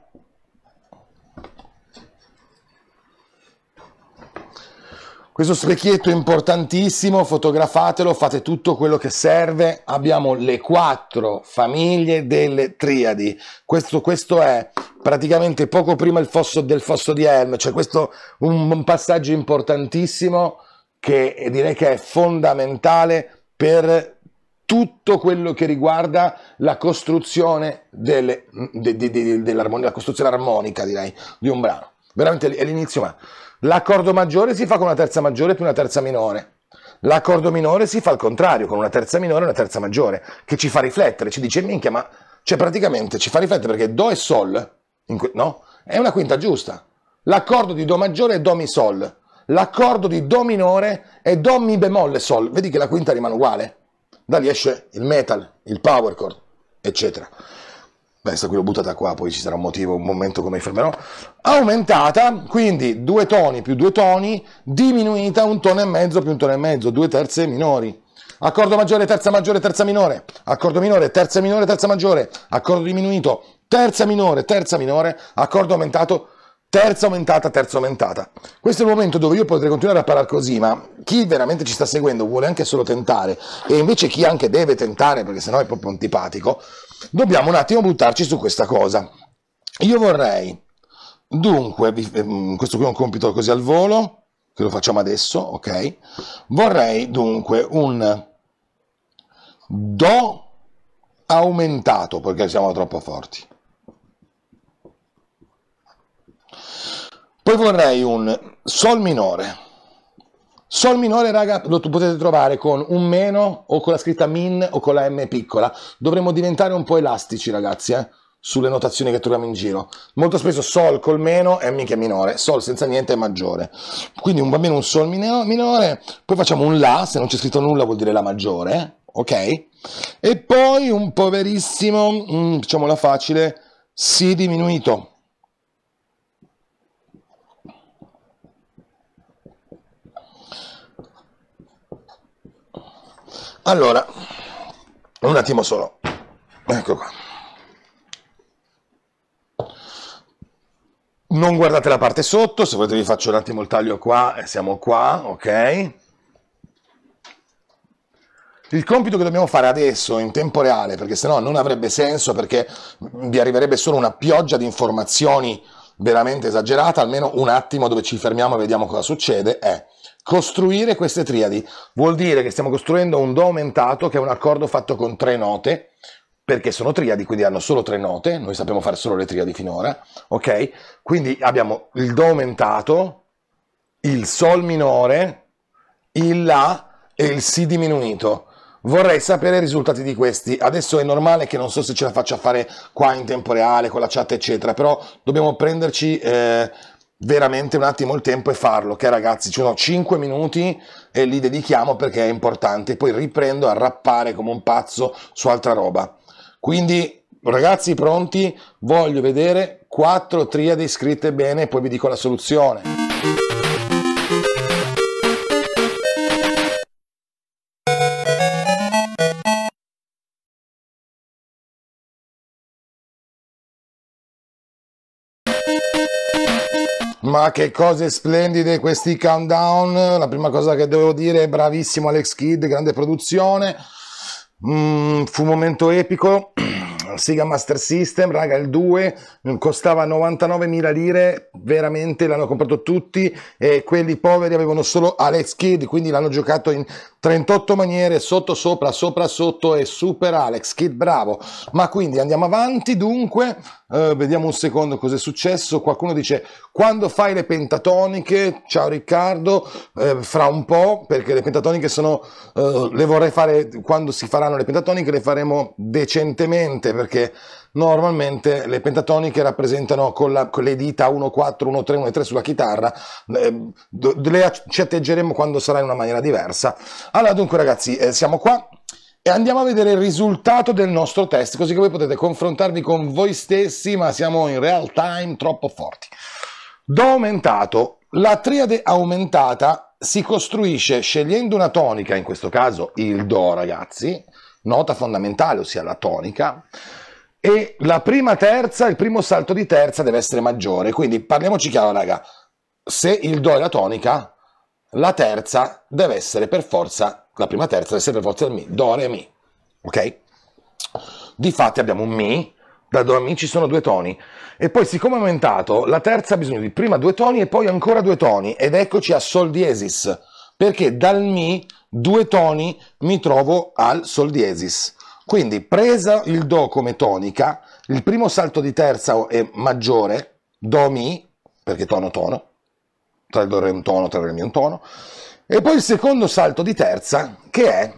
Questo specchietto importantissimo, fotografatelo, fate tutto quello che serve. Abbiamo le quattro famiglie delle triadi. Questo, questo è praticamente poco prima fosso, del fosso di Helm, cioè questo è un, un passaggio importantissimo che direi che è fondamentale per tutto quello che riguarda la costruzione, delle, de, de, de, della costruzione armonica, direi, di un brano. Veramente è l'inizio, ma... L'accordo maggiore si fa con una terza maggiore più una terza minore. L'accordo minore si fa al contrario, con una terza minore e una terza maggiore, che ci fa riflettere, ci dice minchia, ma cioè praticamente ci fa riflettere perché Do e Sol, que- no? È una quinta giusta. L'accordo di Do maggiore è Do mi Sol. L'accordo di Do minore è Do mi bemolle Sol. Vedi che la quinta rimane uguale. Da lì esce il metal, il power chord, eccetera questa qui l'ho buttata qua, poi ci sarà un motivo, un momento come mi fermerò, aumentata, quindi due toni più due toni, diminuita un tono e mezzo più un tono e mezzo, due terze minori. Accordo maggiore, terza maggiore, terza minore, accordo minore, terza minore, terza maggiore, accordo diminuito, terza minore, terza minore, accordo aumentato, terza aumentata, terza aumentata. Questo è il momento dove io potrei continuare a parlare così, ma chi veramente ci sta seguendo vuole anche solo tentare, e invece chi anche deve tentare, perché sennò è proprio antipatico, dobbiamo un attimo buttarci su questa cosa. Io vorrei, dunque, ehm, questo qui è un compito così al volo, che lo facciamo adesso, ok? Vorrei dunque un Do aumentato, perché siamo troppo forti. Poi vorrei un Sol minore. Sol minore, raga, lo potete trovare con un meno o con la scritta min o con la m piccola. Dovremmo diventare un po' elastici, ragazzi, eh? sulle notazioni che troviamo in giro. Molto spesso sol col meno è mica minore, sol senza niente è maggiore. Quindi un bambino un sol minore, poi facciamo un la, se non c'è scritto nulla vuol dire la maggiore, ok? E poi un poverissimo, diciamo mm, la facile, si diminuito, Allora, un attimo solo. Ecco qua. Non guardate la parte sotto, se volete vi faccio un attimo il taglio qua e siamo qua, ok? Il compito che dobbiamo fare adesso in tempo reale, perché sennò non avrebbe senso, perché vi arriverebbe solo una pioggia di informazioni veramente esagerata, almeno un attimo dove ci fermiamo e vediamo cosa succede, è costruire queste triadi. Vuol dire che stiamo costruendo un Do aumentato, che è un accordo fatto con tre note, perché sono triadi, quindi hanno solo tre note, noi sappiamo fare solo le triadi finora, ok? Quindi abbiamo il Do aumentato, il Sol minore, il La e il Si diminuito. Vorrei sapere i risultati di questi. Adesso è normale che non so se ce la faccia fare qua in tempo reale, con la chat, eccetera, però dobbiamo prenderci... Eh, veramente un attimo il tempo e farlo, ok ragazzi ci sono 5 minuti e li dedichiamo perché è importante, poi riprendo a rappare come un pazzo su altra roba. Quindi ragazzi pronti? Voglio vedere 4 triadi scritte bene e poi vi dico la soluzione. Ma che cose splendide questi countdown. La prima cosa che devo dire è bravissimo Alex Kidd, grande produzione. Mm, fu un momento epico. <clears throat> Sega Master System, raga, il 2 mm, costava 99.000 lire, veramente l'hanno comprato tutti e quelli poveri avevano solo Alex Kidd, quindi l'hanno giocato in 38 maniere, sotto sopra, sopra sotto e super Alex, Kid bravo. Ma quindi andiamo avanti, dunque, eh, vediamo un secondo cosa è successo. Qualcuno dice, quando fai le pentatoniche, ciao Riccardo, eh, fra un po', perché le pentatoniche sono, eh, le vorrei fare, quando si faranno le pentatoniche le faremo decentemente, perché normalmente le pentatoniche rappresentano con, la, con le dita 1, 4, 1, 3, 1 3 sulla chitarra, eh, le, ci atteggeremo quando sarà in una maniera diversa. Allora dunque ragazzi, eh, siamo qua e andiamo a vedere il risultato del nostro test, così che voi potete confrontarvi con voi stessi, ma siamo in real time troppo forti. Do aumentato, la triade aumentata si costruisce scegliendo una tonica, in questo caso il Do ragazzi, nota fondamentale, ossia la tonica, e la prima terza, il primo salto di terza deve essere maggiore. Quindi parliamoci chiaro, raga. Se il Do è la tonica, la terza deve essere per forza, la prima terza deve essere per forza il Mi, Do, Re, Mi. Ok? Difatti abbiamo un Mi, da Do a Mi ci sono due toni. E poi, siccome è aumentato, la terza ha bisogno di prima due toni e poi ancora due toni. Ed eccoci a Sol diesis, perché dal Mi due toni mi trovo al Sol diesis quindi presa il Do come tonica, il primo salto di terza è maggiore, Do Mi, perché tono tono, tra il Do Re un tono, tra il Re Mi un tono, e poi il secondo salto di terza che è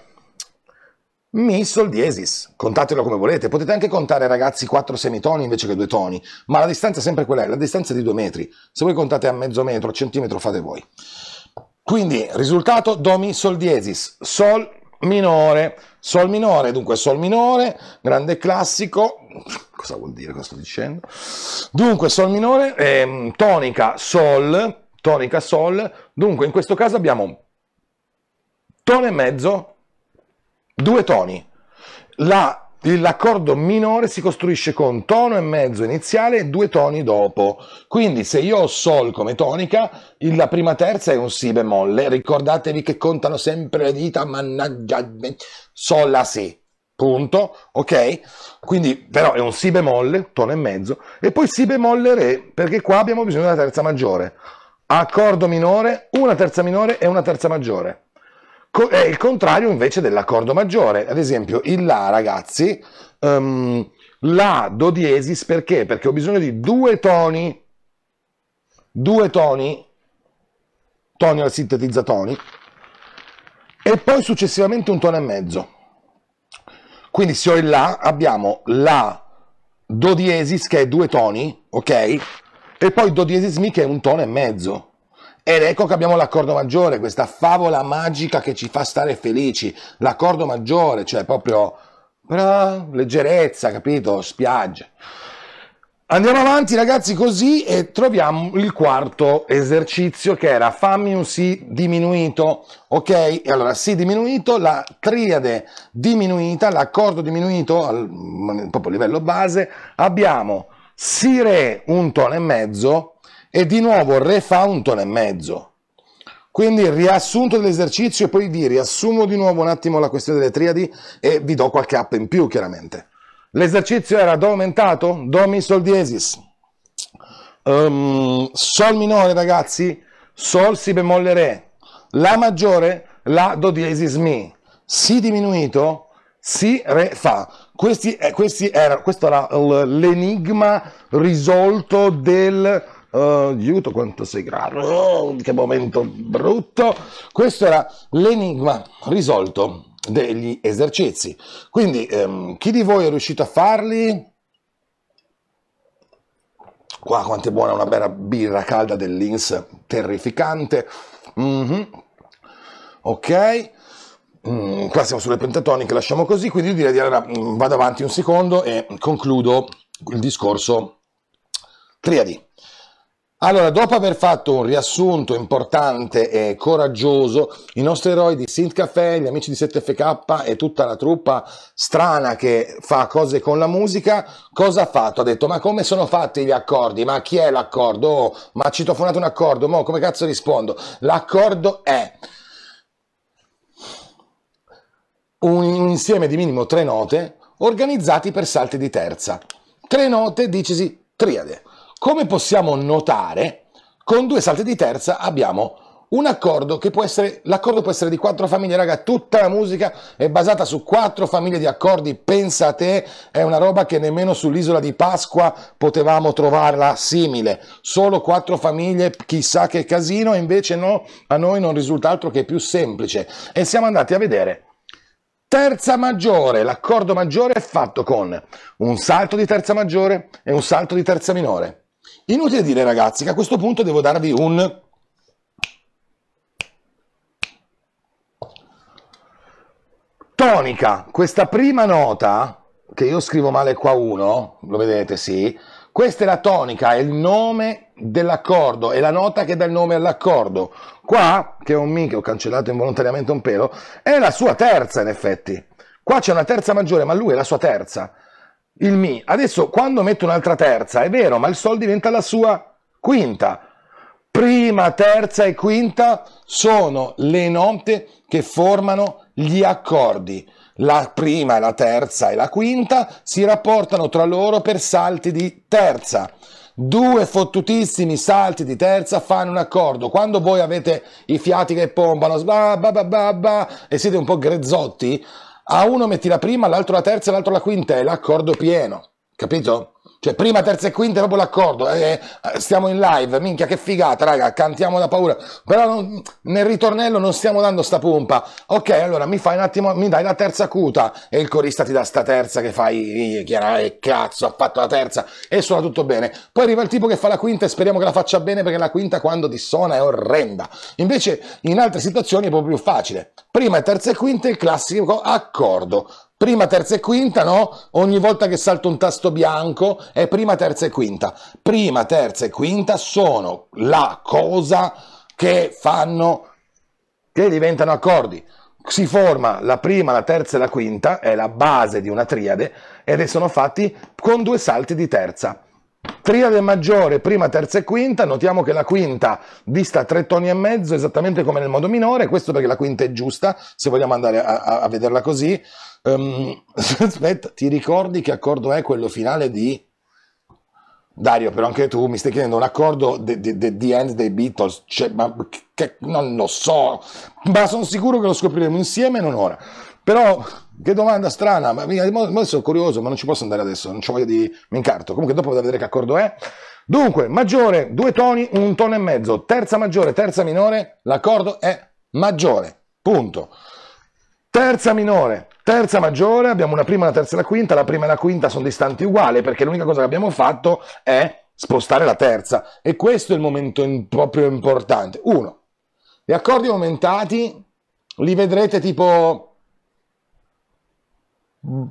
Mi Sol diesis, contatelo come volete, potete anche contare ragazzi quattro semitoni invece che due toni, ma la distanza è sempre quella, la distanza di due metri, se voi contate a mezzo metro, a centimetro fate voi. Quindi risultato Do Mi Sol diesis, Sol minore, Sol minore, dunque Sol minore, grande classico, cosa vuol dire cosa sto dicendo? Dunque Sol minore, eh, tonica Sol, tonica Sol, dunque in questo caso abbiamo tono e mezzo, due toni, la l'accordo minore si costruisce con tono e mezzo iniziale e due toni dopo. Quindi se io ho Sol come tonica, la prima terza è un Si bemolle. Ricordatevi che contano sempre le dita, mannaggia, Sol la Si. Punto, ok? Quindi però è un Si bemolle, tono e mezzo, e poi Si bemolle Re, perché qua abbiamo bisogno della terza maggiore. Accordo minore, una terza minore e una terza maggiore è il contrario invece dell'accordo maggiore. Ad esempio, il La, ragazzi, um, ehm, La do diesis perché? Perché ho bisogno di due toni, due toni, toni al sintetizzatoni, e poi successivamente un tono e mezzo. Quindi se ho il La, abbiamo La do diesis che è due toni, ok? E poi do diesis mi che è un tono e mezzo. Ed ecco che abbiamo l'accordo maggiore, questa favola magica che ci fa stare felici. L'accordo maggiore, cioè proprio però, leggerezza, capito? Spiaggia. Andiamo avanti ragazzi così e troviamo il quarto esercizio che era fammi un si diminuito, ok? allora si diminuito, la triade diminuita, l'accordo diminuito al proprio livello base, abbiamo si re un tono e mezzo, e di nuovo re fa un tono e mezzo. Quindi riassunto dell'esercizio e poi vi riassumo di nuovo un attimo la questione delle triadi e vi do qualche app in più chiaramente. L'esercizio era do aumentato, do mi sol diesis, um, sol minore ragazzi, sol si bemolle re, la maggiore, la do diesis mi, si diminuito, si re fa. Questi, eh, questi era, questo era l'enigma risolto del eh, aiuto quanto sei grave, oh, che momento brutto. Questo era l'enigma risolto degli esercizi. Quindi ehm, chi di voi è riuscito a farli? Qua quanto è buona una bella birra calda dell'Ins, terrificante. Mm-hmm. Ok. Mm, qua siamo sulle pentatoniche, lasciamo così, quindi io direi di allora mm, vado avanti un secondo e concludo il discorso triadi. Allora, dopo aver fatto un riassunto importante e coraggioso, i nostri eroi di Synth Café, gli amici di 7FK e tutta la truppa strana che fa cose con la musica, cosa ha fatto? Ha detto, ma come sono fatti gli accordi? Ma chi è l'accordo? Oh, ma ha citofonato un accordo? Mo, come cazzo rispondo? L'accordo è un insieme di minimo tre note organizzati per salti di terza. Tre note, dicesi triade. Come possiamo notare, con due salti di terza abbiamo un accordo che può essere, l'accordo può essere di quattro famiglie, raga, tutta la musica è basata su quattro famiglie di accordi, pensa a te, è una roba che nemmeno sull'isola di Pasqua potevamo trovarla simile, solo quattro famiglie, chissà che casino, invece no, a noi non risulta altro che più semplice e siamo andati a vedere Terza maggiore, l'accordo maggiore è fatto con un salto di terza maggiore e un salto di terza minore. Inutile dire ragazzi che a questo punto devo darvi un... Tonica, questa prima nota, che io scrivo male qua uno, lo vedete, sì, questa è la tonica, è il nome dell'accordo, è la nota che dà il nome all'accordo. Qua, che è un mi che ho cancellato involontariamente un pelo, è la sua terza in effetti. Qua c'è una terza maggiore, ma lui è la sua terza il mi. Adesso quando metto un'altra terza, è vero, ma il sol diventa la sua quinta. Prima, terza e quinta sono le note che formano gli accordi. La prima, la terza e la quinta si rapportano tra loro per salti di terza. Due fottutissimi salti di terza fanno un accordo. Quando voi avete i fiati che pompano ba, ba, ba, e siete un po' grezzotti, a uno metti la prima, l'altro la terza, l'altro la quinta, è l'accordo pieno, capito? Cioè, prima, terza e quinta è proprio l'accordo. Eh, eh, stiamo in live, minchia, che figata, raga, cantiamo da paura. Però non, nel ritornello non stiamo dando sta pompa. Ok, allora mi fai un attimo, mi dai la terza acuta e il corista ti dà sta terza che fai, eh, chiara, e eh, cazzo, ha fatto la terza e suona tutto bene. Poi arriva il tipo che fa la quinta e speriamo che la faccia bene perché la quinta quando ti è orrenda. Invece in altre situazioni è proprio più facile. Prima, terza e quinta è il classico accordo prima, terza e quinta, no? Ogni volta che salto un tasto bianco è prima, terza e quinta. Prima, terza e quinta sono la cosa che fanno, che diventano accordi. Si forma la prima, la terza e la quinta, è la base di una triade, ed sono fatti con due salti di terza. Triade maggiore, prima, terza e quinta, notiamo che la quinta dista tre toni e mezzo, esattamente come nel modo minore, questo perché la quinta è giusta, se vogliamo andare a, a, a vederla così, Um, <laughs> aspetta, ti ricordi che accordo è quello finale di... Dario, però anche tu mi stai chiedendo un accordo di de, End dei Beatles, cioè, ma che, non lo so, ma sono sicuro che lo scopriremo insieme non ora. Però, che domanda strana, ma adesso sono curioso, ma non ci posso andare adesso, non ho voglia di... mi incarto. Comunque dopo vado a vedere che accordo è. Dunque, maggiore, due toni, un tono e mezzo, terza maggiore, terza minore, l'accordo è maggiore, punto. Terza minore, terza maggiore, abbiamo una prima, una terza e una quinta, la prima e la quinta sono distanti uguali perché l'unica cosa che abbiamo fatto è spostare la terza e questo è il momento proprio importante. Uno, gli accordi aumentati li vedrete tipo Mm,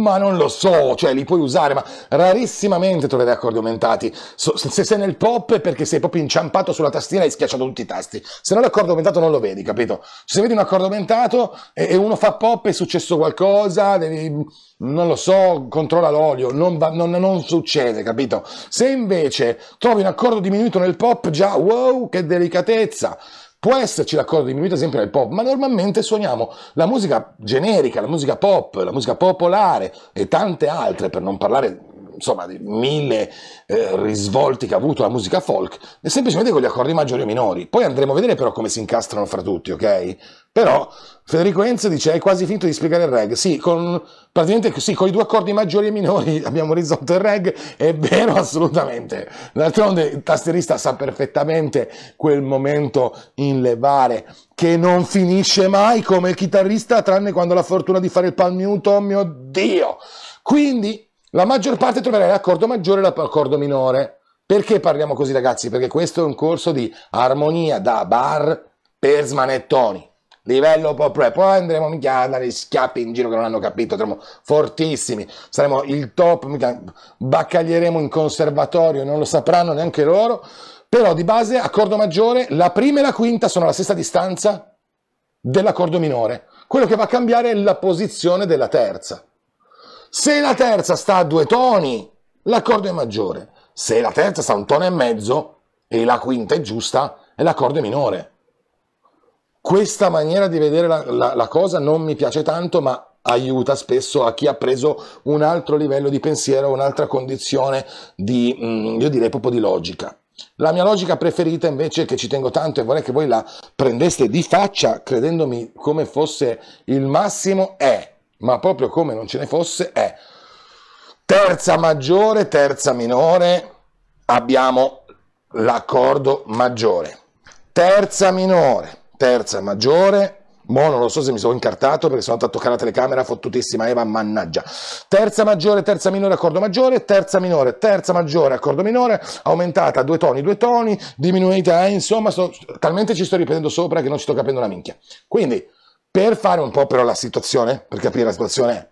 ma non lo so, cioè li puoi usare, ma rarissimamente troverai accordi aumentati. se sei nel pop è perché sei proprio inciampato sulla tastiera e hai schiacciato tutti i tasti. Se no l'accordo aumentato non lo vedi, capito? Se vedi un accordo aumentato e, uno fa pop è successo qualcosa, devi, mm, non lo so, controlla l'olio, non, non, non succede, capito? Se invece trovi un accordo diminuito nel pop, già wow, che delicatezza! Può esserci l'accordo diminuito, ad esempio, nel pop, ma normalmente suoniamo la musica generica, la musica pop, la musica popolare e tante altre, per non parlare insomma, di mille eh, risvolti che ha avuto la musica folk, è semplicemente con gli accordi maggiori e minori. Poi andremo a vedere però come si incastrano fra tutti, ok? Però Federico Enzo dice: Hai quasi finito di spiegare il reg. Sì, con, praticamente sì, con i due accordi maggiori e minori <laughs> abbiamo risolto il reg. È vero, <laughs> assolutamente. D'altronde il tastierista sa perfettamente quel momento in levare che non finisce mai come il chitarrista, tranne quando ha la fortuna di fare il palmiuto. Oh mio Dio! Quindi la maggior parte troverai l'accordo maggiore e l'accordo minore. Perché parliamo così, ragazzi? Perché questo è un corso di armonia da bar per smanettoni. Livello proprio, poi andremo a dare schiappi in giro che non hanno capito, saremo fortissimi, saremo il top, baccaglieremo in conservatorio, non lo sapranno neanche loro, però di base accordo maggiore, la prima e la quinta sono alla stessa distanza dell'accordo minore, quello che va a cambiare è la posizione della terza. Se la terza sta a due toni, l'accordo è maggiore. Se la terza sta a un tono e mezzo e la quinta è giusta, l'accordo è minore. Questa maniera di vedere la, la, la cosa non mi piace tanto, ma aiuta spesso a chi ha preso un altro livello di pensiero, un'altra condizione di, mm, io direi proprio di logica. La mia logica preferita invece, che ci tengo tanto e vorrei che voi la prendeste di faccia, credendomi come fosse il massimo, è ma proprio come non ce ne fosse, è terza maggiore, terza minore, abbiamo l'accordo maggiore. Terza minore, terza maggiore, Boh, non lo so se mi sono incartato perché sono andato a toccare la telecamera, fottutissima Eva, mannaggia. Terza maggiore, terza minore, accordo maggiore, terza minore, terza maggiore, accordo minore, aumentata due toni, due toni, diminuita, eh, insomma, sto, talmente ci sto ripetendo sopra che non ci sto capendo una minchia. Quindi, per fare un po' però la situazione, per capire la situazione,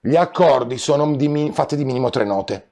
gli accordi sono di, fatti di minimo tre note,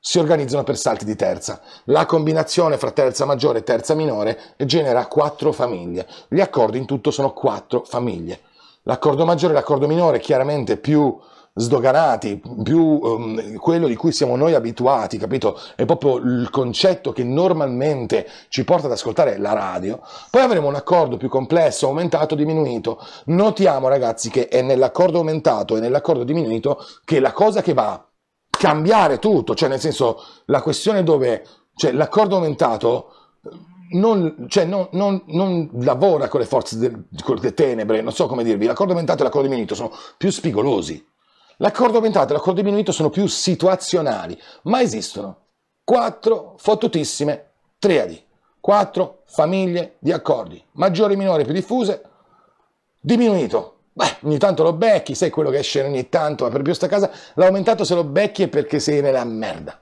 si organizzano per salti di terza. La combinazione fra terza maggiore e terza minore genera quattro famiglie. Gli accordi in tutto sono quattro famiglie. L'accordo maggiore e l'accordo minore chiaramente più sdoganati, più um, quello di cui siamo noi abituati, capito? È proprio il concetto che normalmente ci porta ad ascoltare la radio. Poi avremo un accordo più complesso, aumentato, diminuito. Notiamo ragazzi che è nell'accordo aumentato e nell'accordo diminuito che la cosa che va a cambiare tutto, cioè nel senso la questione dove cioè, l'accordo aumentato eh, non, cioè, non, non, non, lavora con le forze delle de tenebre, non so come dirvi, l'accordo aumentato e l'accordo diminuito sono più spigolosi. L'accordo aumentato e l'accordo diminuito sono più situazionali, ma esistono quattro fottutissime triadi, quattro famiglie di accordi, maggiori, minori, più diffuse, diminuito. Beh, ogni tanto lo becchi, sei quello che esce ogni tanto, ma per più sta casa, l'aumentato se lo becchi è perché sei nella merda.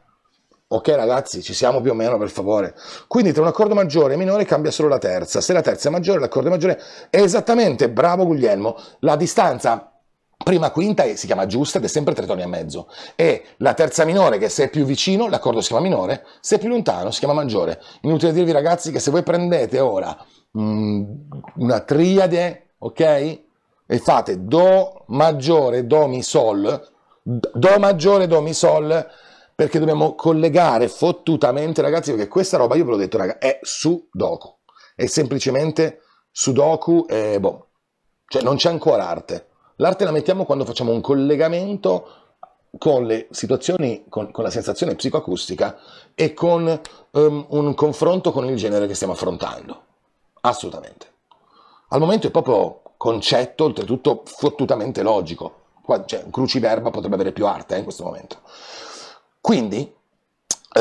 Ok ragazzi, ci siamo più o meno per favore. Quindi tra un accordo maggiore e minore cambia solo la terza. Se la terza è maggiore, l'accordo è maggiore. È esattamente, bravo Guglielmo, la distanza prima quinta è, si chiama giusta ed è sempre tre toni e mezzo. E la terza minore, che se è più vicino, l'accordo si chiama minore, se è più lontano si chiama maggiore. Inutile dirvi ragazzi che se voi prendete ora mh, mm, una triade, ok? E fate Do maggiore, Do mi Sol, Do maggiore, Do mi Sol, perché dobbiamo collegare fottutamente ragazzi, perché questa roba, io ve l'ho detto raga, è sudoku. È semplicemente sudoku e boh. Cioè non c'è ancora arte L'arte la mettiamo quando facciamo un collegamento con le situazioni, con, con la sensazione psicoacustica e con um, un confronto con il genere che stiamo affrontando. Assolutamente. Al momento è proprio concetto, oltretutto fottutamente logico. Qua, cioè, un cruciverba potrebbe avere più arte eh, in questo momento. Quindi,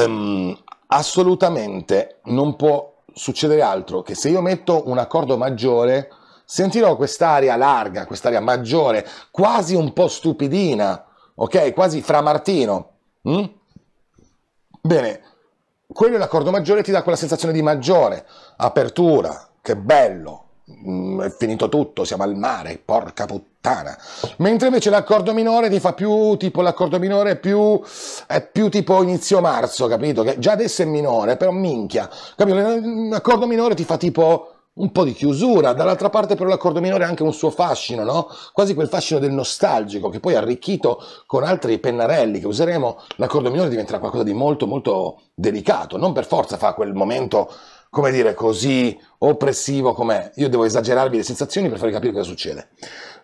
um, assolutamente non può succedere altro che se io metto un accordo maggiore sentirò quest'aria larga, quest'aria maggiore, quasi un po' stupidina, ok? Quasi framartino. Mm? Bene, quello è l'accordo maggiore ti dà quella sensazione di maggiore, apertura, che bello, mm, è finito tutto, siamo al mare, porca puttana. Mentre invece l'accordo minore ti fa più, tipo l'accordo minore è più, è più tipo inizio marzo, capito? Che già adesso è minore, però minchia, capito? L'accordo minore ti fa tipo un po' di chiusura, dall'altra parte però l'accordo minore ha anche un suo fascino, no? quasi quel fascino del nostalgico che poi arricchito con altri pennarelli che useremo, l'accordo minore diventerà qualcosa di molto molto delicato, non per forza fa quel momento come dire, così oppressivo com'è. Io devo esagerarvi le sensazioni per farvi capire cosa succede.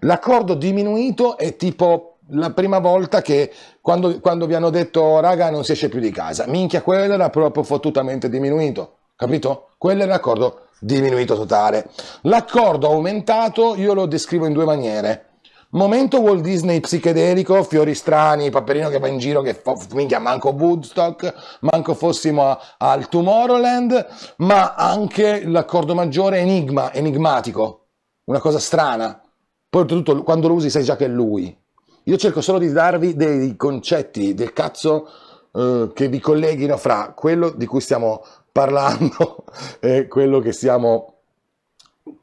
L'accordo diminuito è tipo la prima volta che quando, quando vi hanno detto raga non si esce più di casa, minchia quello era proprio fottutamente diminuito, capito? Quello è l'accordo diminuito totale. L'accordo aumentato io lo descrivo in due maniere. Momento Walt Disney psichedelico, fiori strani, Paperino che va in giro, che fo- minchia, manco Woodstock, manco fossimo al Tomorrowland, ma anche l'accordo maggiore enigma, enigmatico, una cosa strana. Poi oltretutto quando lo usi sai già che è lui. Io cerco solo di darvi dei concetti del cazzo eh, che vi colleghino fra quello di cui stiamo parlando <laughs> è quello che stiamo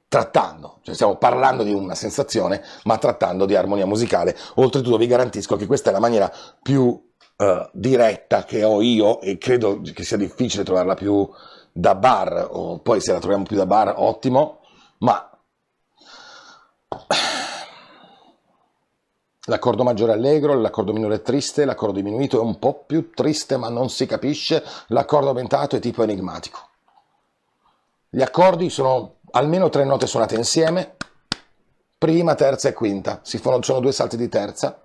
trattando, cioè stiamo parlando di una sensazione, ma trattando di armonia musicale. Oltretutto vi garantisco che questa è la maniera più uh, diretta che ho io e credo che sia difficile trovarla più da bar, o poi se la troviamo più da bar, ottimo, ma L'accordo maggiore è allegro, l'accordo minore è triste, l'accordo diminuito è un po' più triste ma non si capisce, l'accordo aumentato è tipo enigmatico. Gli accordi sono almeno tre note suonate insieme, prima, terza e quinta, si fanno, sono due salti di terza,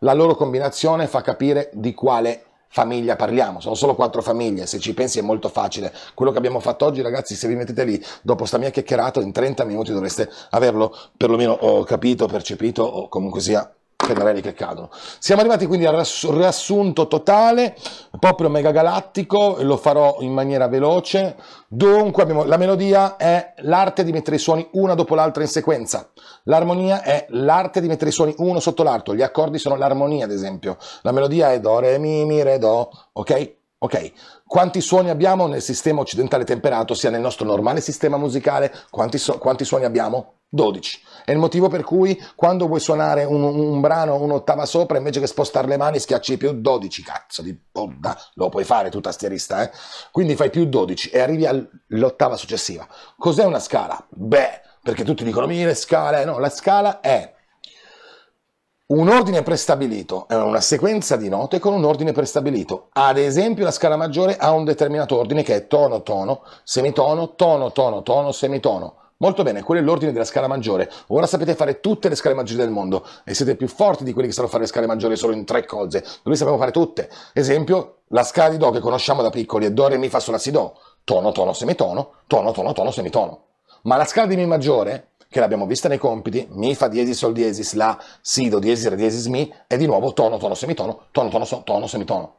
la loro combinazione fa capire di quale famiglia parliamo, sono solo quattro famiglie, se ci pensi è molto facile. Quello che abbiamo fatto oggi, ragazzi, se vi mettete lì, dopo sta mia chiacchierata, in 30 minuti dovreste averlo perlomeno oh, capito, percepito o comunque sia pennarelli che cadono. Siamo arrivati quindi al riassunto totale, proprio mega galattico, lo farò in maniera veloce. Dunque, abbiamo, la melodia è l'arte di mettere i suoni una dopo l'altra in sequenza. L'armonia è l'arte di mettere i suoni uno sotto l'altro. Gli accordi sono l'armonia, ad esempio. La melodia è do, re, mi, mi, re, do, ok? Ok, quanti suoni abbiamo nel sistema occidentale temperato, sia nel nostro normale sistema musicale, quanti, su quanti suoni abbiamo? 12. È il motivo per cui quando vuoi suonare un, un brano un'ottava sopra, invece che spostare le mani schiacci più 12, cazzo di bodda, lo puoi fare tu tastierista, eh? Quindi fai più 12 e arrivi all'ottava successiva. Cos'è una scala? Beh, perché tutti dicono, mi le scale, no, la scala è un ordine prestabilito è una sequenza di note con un ordine prestabilito. Ad esempio, la scala maggiore ha un determinato ordine che è tono, tono, semitono, tono, tono, tono, semitono. Molto bene, quello è l'ordine della scala maggiore. Ora sapete fare tutte le scale maggiori del mondo e siete più forti di quelli che sanno fare le scale maggiori solo in tre cose. Noi sappiamo fare tutte. Esempio, la scala di Do che conosciamo da piccoli è Do, Re, Mi, Fa, Sol, La, Si, Do. Tono, tono, semitono, tono, tono, tono, semitono. Ma la scala di Mi maggiore che l'abbiamo vista nei compiti, mi fa diesis sol diesis, la, si, do diesis, re diesis, mi, e di nuovo tono, tono, semitono, tono, tono, so, tono, semitono.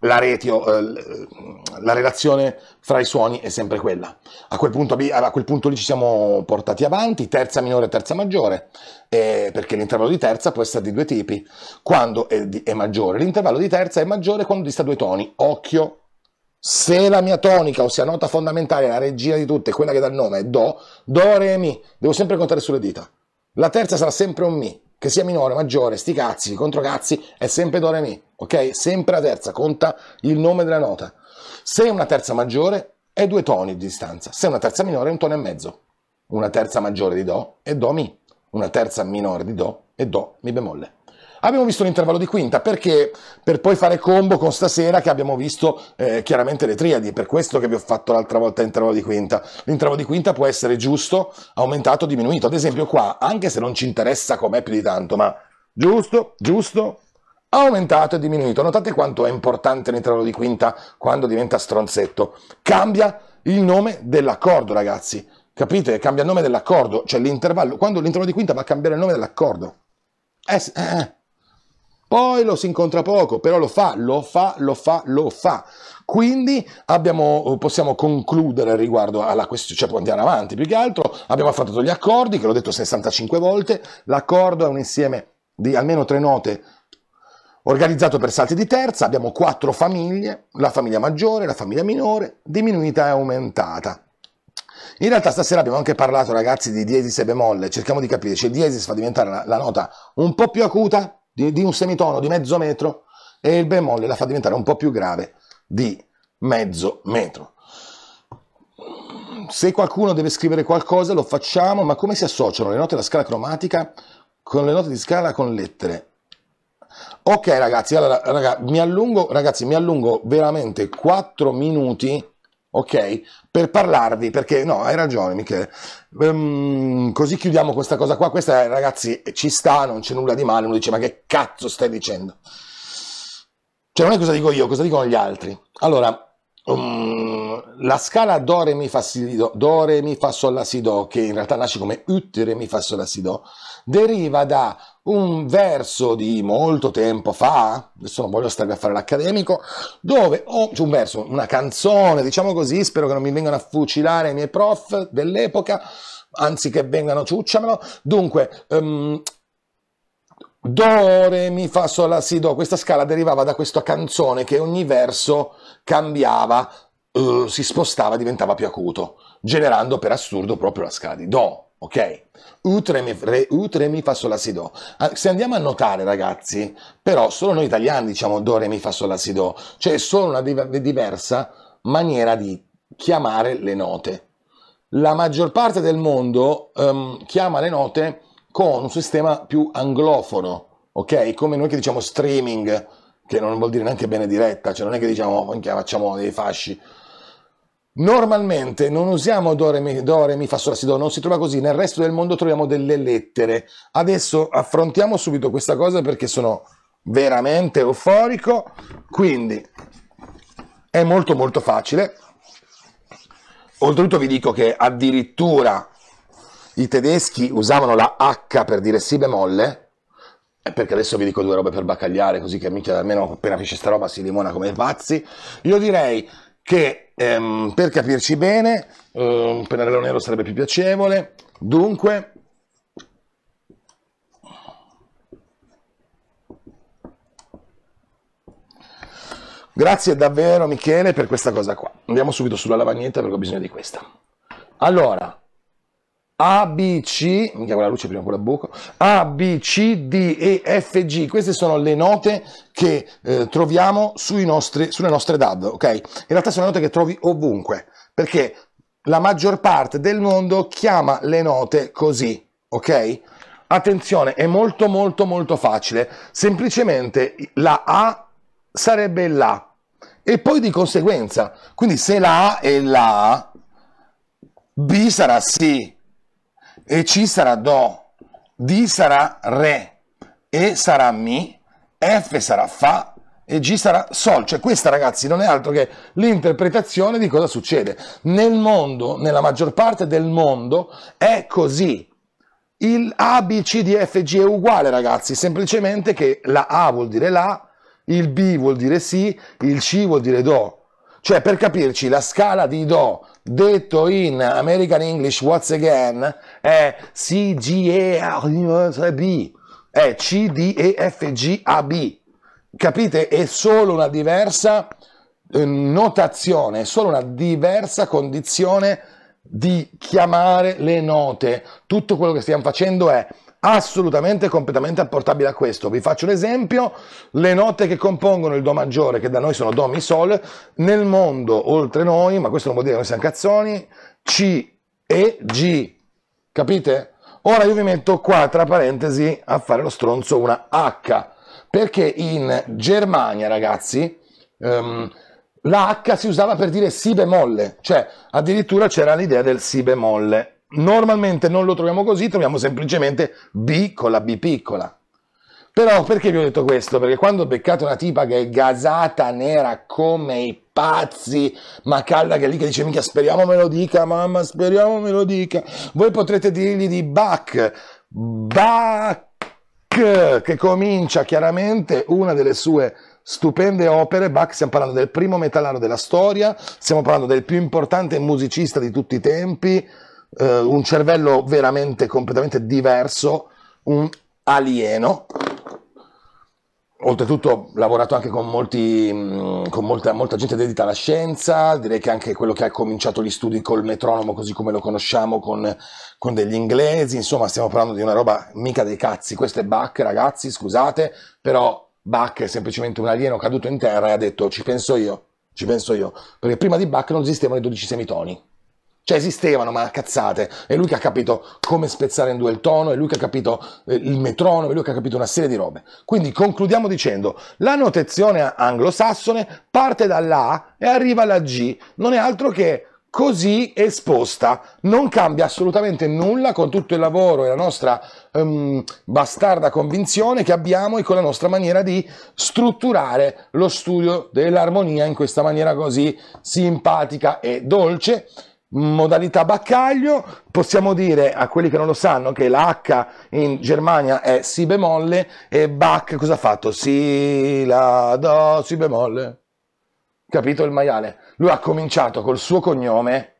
La, retio, eh, eh, la relazione fra i suoni è sempre quella. A quel, punto, a quel punto lì ci siamo portati avanti, terza minore e terza maggiore, eh, perché l'intervallo di terza può essere di due tipi. Quando è, di, è maggiore, l'intervallo di terza è maggiore quando dista due toni. Occhio, se la mia tonica, ossia nota fondamentale, la regina di tutte, quella che dà il nome è Do, Do, Re, Mi, devo sempre contare sulle dita. La terza sarà sempre un Mi, che sia minore, maggiore, sti cazzi, contro cazzi, è sempre Do, Re, Mi, ok? Sempre la terza, conta il nome della nota. Se è una terza maggiore, è due toni di distanza. Se è una terza minore, è un tono e mezzo. Una terza maggiore di Do è Do, Mi. Una terza minore di Do è Do, Mi bemolle. Abbiamo visto l'intervallo di quinta perché per poi fare combo con stasera che abbiamo visto eh, chiaramente le triadi, per questo che vi ho fatto l'altra volta l'intervallo di quinta. L'intervallo di quinta può essere giusto, aumentato o diminuito. Ad esempio qua, anche se non ci interessa com'è più di tanto, ma giusto, giusto, aumentato e diminuito. Notate quanto è importante l'intervallo di quinta quando diventa stronzetto. Cambia il nome dell'accordo, ragazzi. Capite? Cambia il nome dell'accordo, cioè l'intervallo. Quando l'intervallo di quinta va a cambiare il nome dell'accordo. Eh, eh, eh. Poi lo si incontra poco, però lo fa, lo fa, lo fa, lo fa. Quindi abbiamo, eh, possiamo concludere riguardo alla questione, cioè può andare avanti più che altro. Abbiamo affrontato gli accordi, che l'ho detto 65 volte. L'accordo è un insieme di almeno tre note organizzato per salti di terza. Abbiamo quattro famiglie, la famiglia maggiore, la famiglia minore, diminuita e aumentata. In realtà stasera abbiamo anche parlato ragazzi di diesis e bemolle, cerchiamo di capire, cioè diesis fa diventare la, la nota un po' più acuta di, di un semitono di mezzo metro e il bemolle la fa diventare un po' più grave di mezzo metro. Se qualcuno deve scrivere qualcosa lo facciamo, ma come si associano le note della scala cromatica con le note di scala con lettere? Ok ragazzi, allora raga, mi allungo, ragazzi, mi allungo veramente 4 minuti ok? Per parlarvi, perché no, hai ragione Michele. Um, così chiudiamo questa cosa qua. Questa eh, ragazzi ci sta, non c'è nulla di male. Uno dice ma che cazzo stai dicendo? Cioè non è cosa dico io, cosa dicono gli altri. Allora, um, la scala do re mi fa si do, do re mi fa sol la si do che in realtà nasce come ut re mi fa sol la si do deriva da un verso di molto tempo fa adesso non voglio stare a fare l'accademico dove ho cioè un verso una canzone diciamo così spero che non mi vengano a fucilare i miei prof dell'epoca anzi che vengano ciucciamelo dunque um, Do, re, mi, fa, sol, la, si, do. Questa scala derivava da questa canzone che ogni verso cambiava uh, si spostava diventava più acuto, generando per assurdo proprio la scala di Do. Ok? Utre mi, re, utre mi fa sol la si do. Ah, se andiamo a notare, ragazzi, però solo noi italiani diciamo do re mi fa sol la si do, cioè è solo una diversa maniera di chiamare le note. La maggior parte del mondo um, chiama le note con un sistema più anglofono, ok? Come noi che diciamo streaming, che non vuol dire neanche bene diretta, cioè non è che diciamo facciamo dei fasci, Normalmente non usiamo do, re, mi, do, re, mi, fa, sol, si, do, non si trova così, nel resto del mondo troviamo delle lettere. Adesso affrontiamo subito questa cosa perché sono veramente euforico, quindi è molto molto facile. Oltretutto vi dico che addirittura i tedeschi usavano la H per dire si bemolle, eh, perché adesso vi dico due robe per baccagliare, così che almeno appena finisce sta roba si limona come pazzi. Io direi che Ehm, per capirci bene, un ehm, pennarello nero sarebbe più piacevole. Dunque, Grazie davvero Michele per questa cosa qua. Andiamo subito sulla lavagnetta perché ho bisogno di questa. Allora, a, B, C, mica quella luce prima quella buco, A, B, C, D, E, F, G, queste sono le note che eh, troviamo nostri, sulle nostre DAD, ok? In realtà sono note che trovi ovunque, perché la maggior parte del mondo chiama le note così, ok? Attenzione, è molto molto molto facile, semplicemente la A sarebbe la e poi di conseguenza, quindi se la A è la B sarà sì, e ci sarà do, D sarà re, E sarà mi, F sarà fa e G sarà sol. Cioè questa ragazzi non è altro che l'interpretazione di cosa succede. Nel mondo, nella maggior parte del mondo è così. Il A, B, C, D, F, G è uguale ragazzi, semplicemente che la A vuol dire la, il B vuol dire sì, il C vuol dire do. Cioè, per capirci, la scala di Do detto in American English once again è C, G, E, B, è C, D, E, F, G, A, B. Capite? È solo una diversa eh, notazione, è solo una diversa condizione di chiamare le note. Tutto quello che stiamo facendo è assolutamente e completamente apportabile a questo. Vi faccio un esempio, le note che compongono il Do maggiore, che da noi sono Do, Mi, Sol, nel mondo, oltre noi, ma questo non vuol dire che noi siamo cazzoni, C, E, G, capite? Ora io vi metto qua tra parentesi a fare lo stronzo una H, perché in Germania, ragazzi, um, la H si usava per dire si bemolle, cioè addirittura c'era l'idea del si bemolle. Normalmente non lo troviamo così, troviamo semplicemente B con la B piccola. Però perché vi ho detto questo? Perché quando ho beccato una tipa che è gasata, nera come i pazzi, ma calda che lì che dice mica speriamo me lo dica, mamma speriamo me lo dica, voi potrete dirgli di Bach, Bach, che comincia chiaramente una delle sue stupende opere, Bach, stiamo parlando del primo metallaro della storia, stiamo parlando del più importante musicista di tutti i tempi, eh, un cervello veramente completamente diverso, un alieno. Oltretutto ho lavorato anche con, molti, mm, con molta, molta, gente dedita alla scienza, direi che anche quello che ha cominciato gli studi col metronomo così come lo conosciamo con, con degli inglesi, insomma stiamo parlando di una roba mica dei cazzi, questo è Bach ragazzi, scusate, però Bach è semplicemente un alieno caduto in terra e ha detto ci penso io, ci penso io, perché prima di Bach non esistevano i 12 semitoni. Cioè esistevano, ma cazzate. È lui che ha capito come spezzare in due il tono, è lui che ha capito eh, il metronomo, è lui che ha capito una serie di robe. Quindi concludiamo dicendo, la notazione anglosassone parte dall'A e arriva alla G, non è altro che così esposta. Non cambia assolutamente nulla con tutto il lavoro e la nostra um, bastarda convinzione che abbiamo e con la nostra maniera di strutturare lo studio dell'armonia in questa maniera così simpatica e dolce modalità baccaglio, possiamo dire a quelli che non lo sanno che la H in Germania è Si bemolle e Bach cosa ha fatto? Si, La, Do, Si bemolle. Capito il maiale? Lui ha cominciato col suo cognome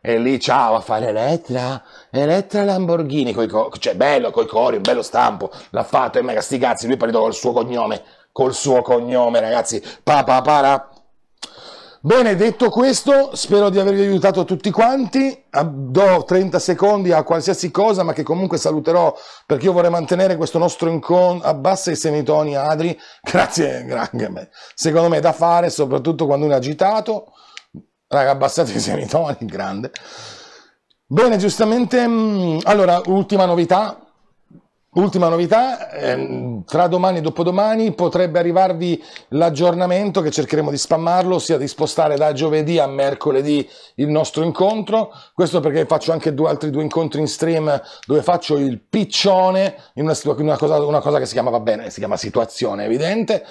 e lì ciao a fare Elettra, Elettra Lamborghini, co- cioè bello coi cori, un bello stampo, l'ha fatto e mega sti cazzi, lui è partito col suo cognome, col suo cognome ragazzi, pa pa para, Bene, detto questo, spero di avervi aiutato tutti quanti. Ah, do 30 secondi a qualsiasi cosa, ma che comunque saluterò perché io vorrei mantenere questo nostro incontro. Abbassa i semitoni, Adri. <laughs> Grazie, grazie. Secondo me è da fare, soprattutto quando uno è agitato. Raga, abbassate i semitoni, <laughs> grande. Bene, giustamente, mm, allora, ultima novità, Ultima novità, ehm, tra domani e dopodomani potrebbe arrivarvi l'aggiornamento che cercheremo di spammarlo, ossia di spostare da giovedì a mercoledì il nostro incontro. Questo perché faccio anche due, altri due incontri in stream dove faccio il piccione in una, una, cosa, una cosa, che si chiama, va bene, si chiama situazione evidente,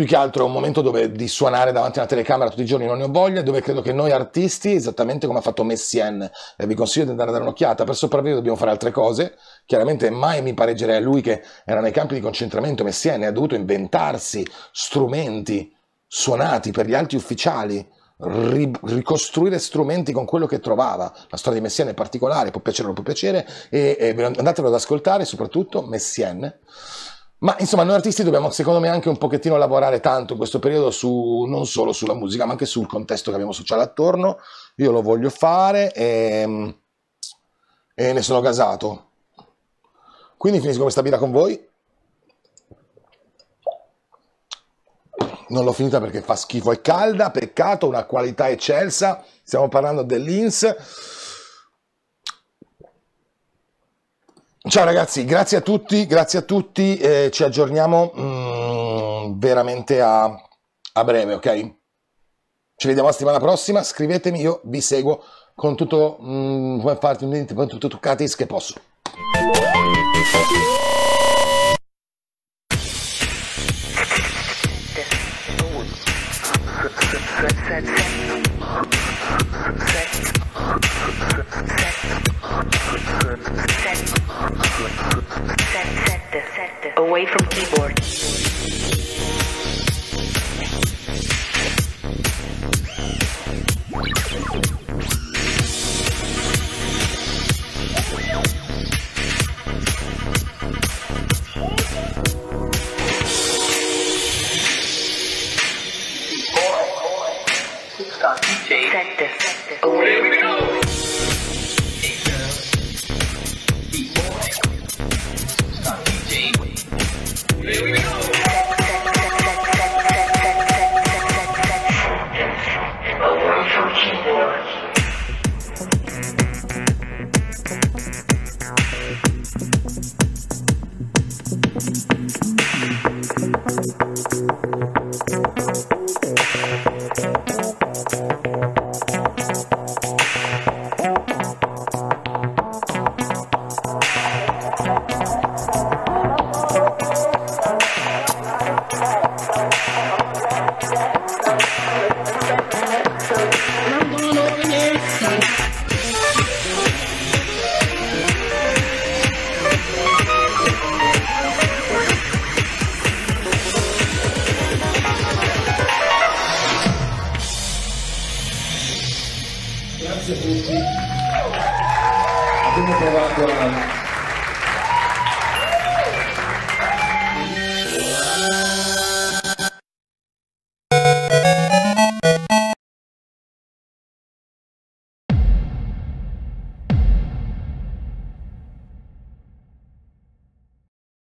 più che altro è un momento dove di suonare davanti a una telecamera tutti i giorni non ne ho voglia, dove credo che noi artisti, esattamente come ha fatto Messien, eh, vi consiglio di andare a dare un'occhiata, per sopravvivere dobbiamo fare altre cose, chiaramente mai mi pareggerei a lui che era nei campi di concentramento, Messien ha dovuto inventarsi strumenti suonati per gli alti ufficiali, ri- ricostruire strumenti con quello che trovava, la storia di Messien è particolare, può piacere o non può piacere, e, e andatelo ad ascoltare, soprattutto Messien. Ma insomma, noi artisti dobbiamo, secondo me, anche un pochettino lavorare tanto in questo periodo su, non solo sulla musica, ma anche sul contesto che abbiamo sociale attorno. Io lo voglio fare e, e ne sono gasato. Quindi finisco questa birra con voi. Non l'ho finita perché fa schifo, è calda, peccato, una qualità eccelsa. Stiamo parlando dell'Ins. Ciao ragazzi, grazie a tutti, grazie a tutti, eh, ci aggiorniamo mm, veramente a, a breve, ok? Ci vediamo la settimana prossima, scrivetemi, io vi seguo con tutto, mm, come farti un dente, con tutto toccatis che posso.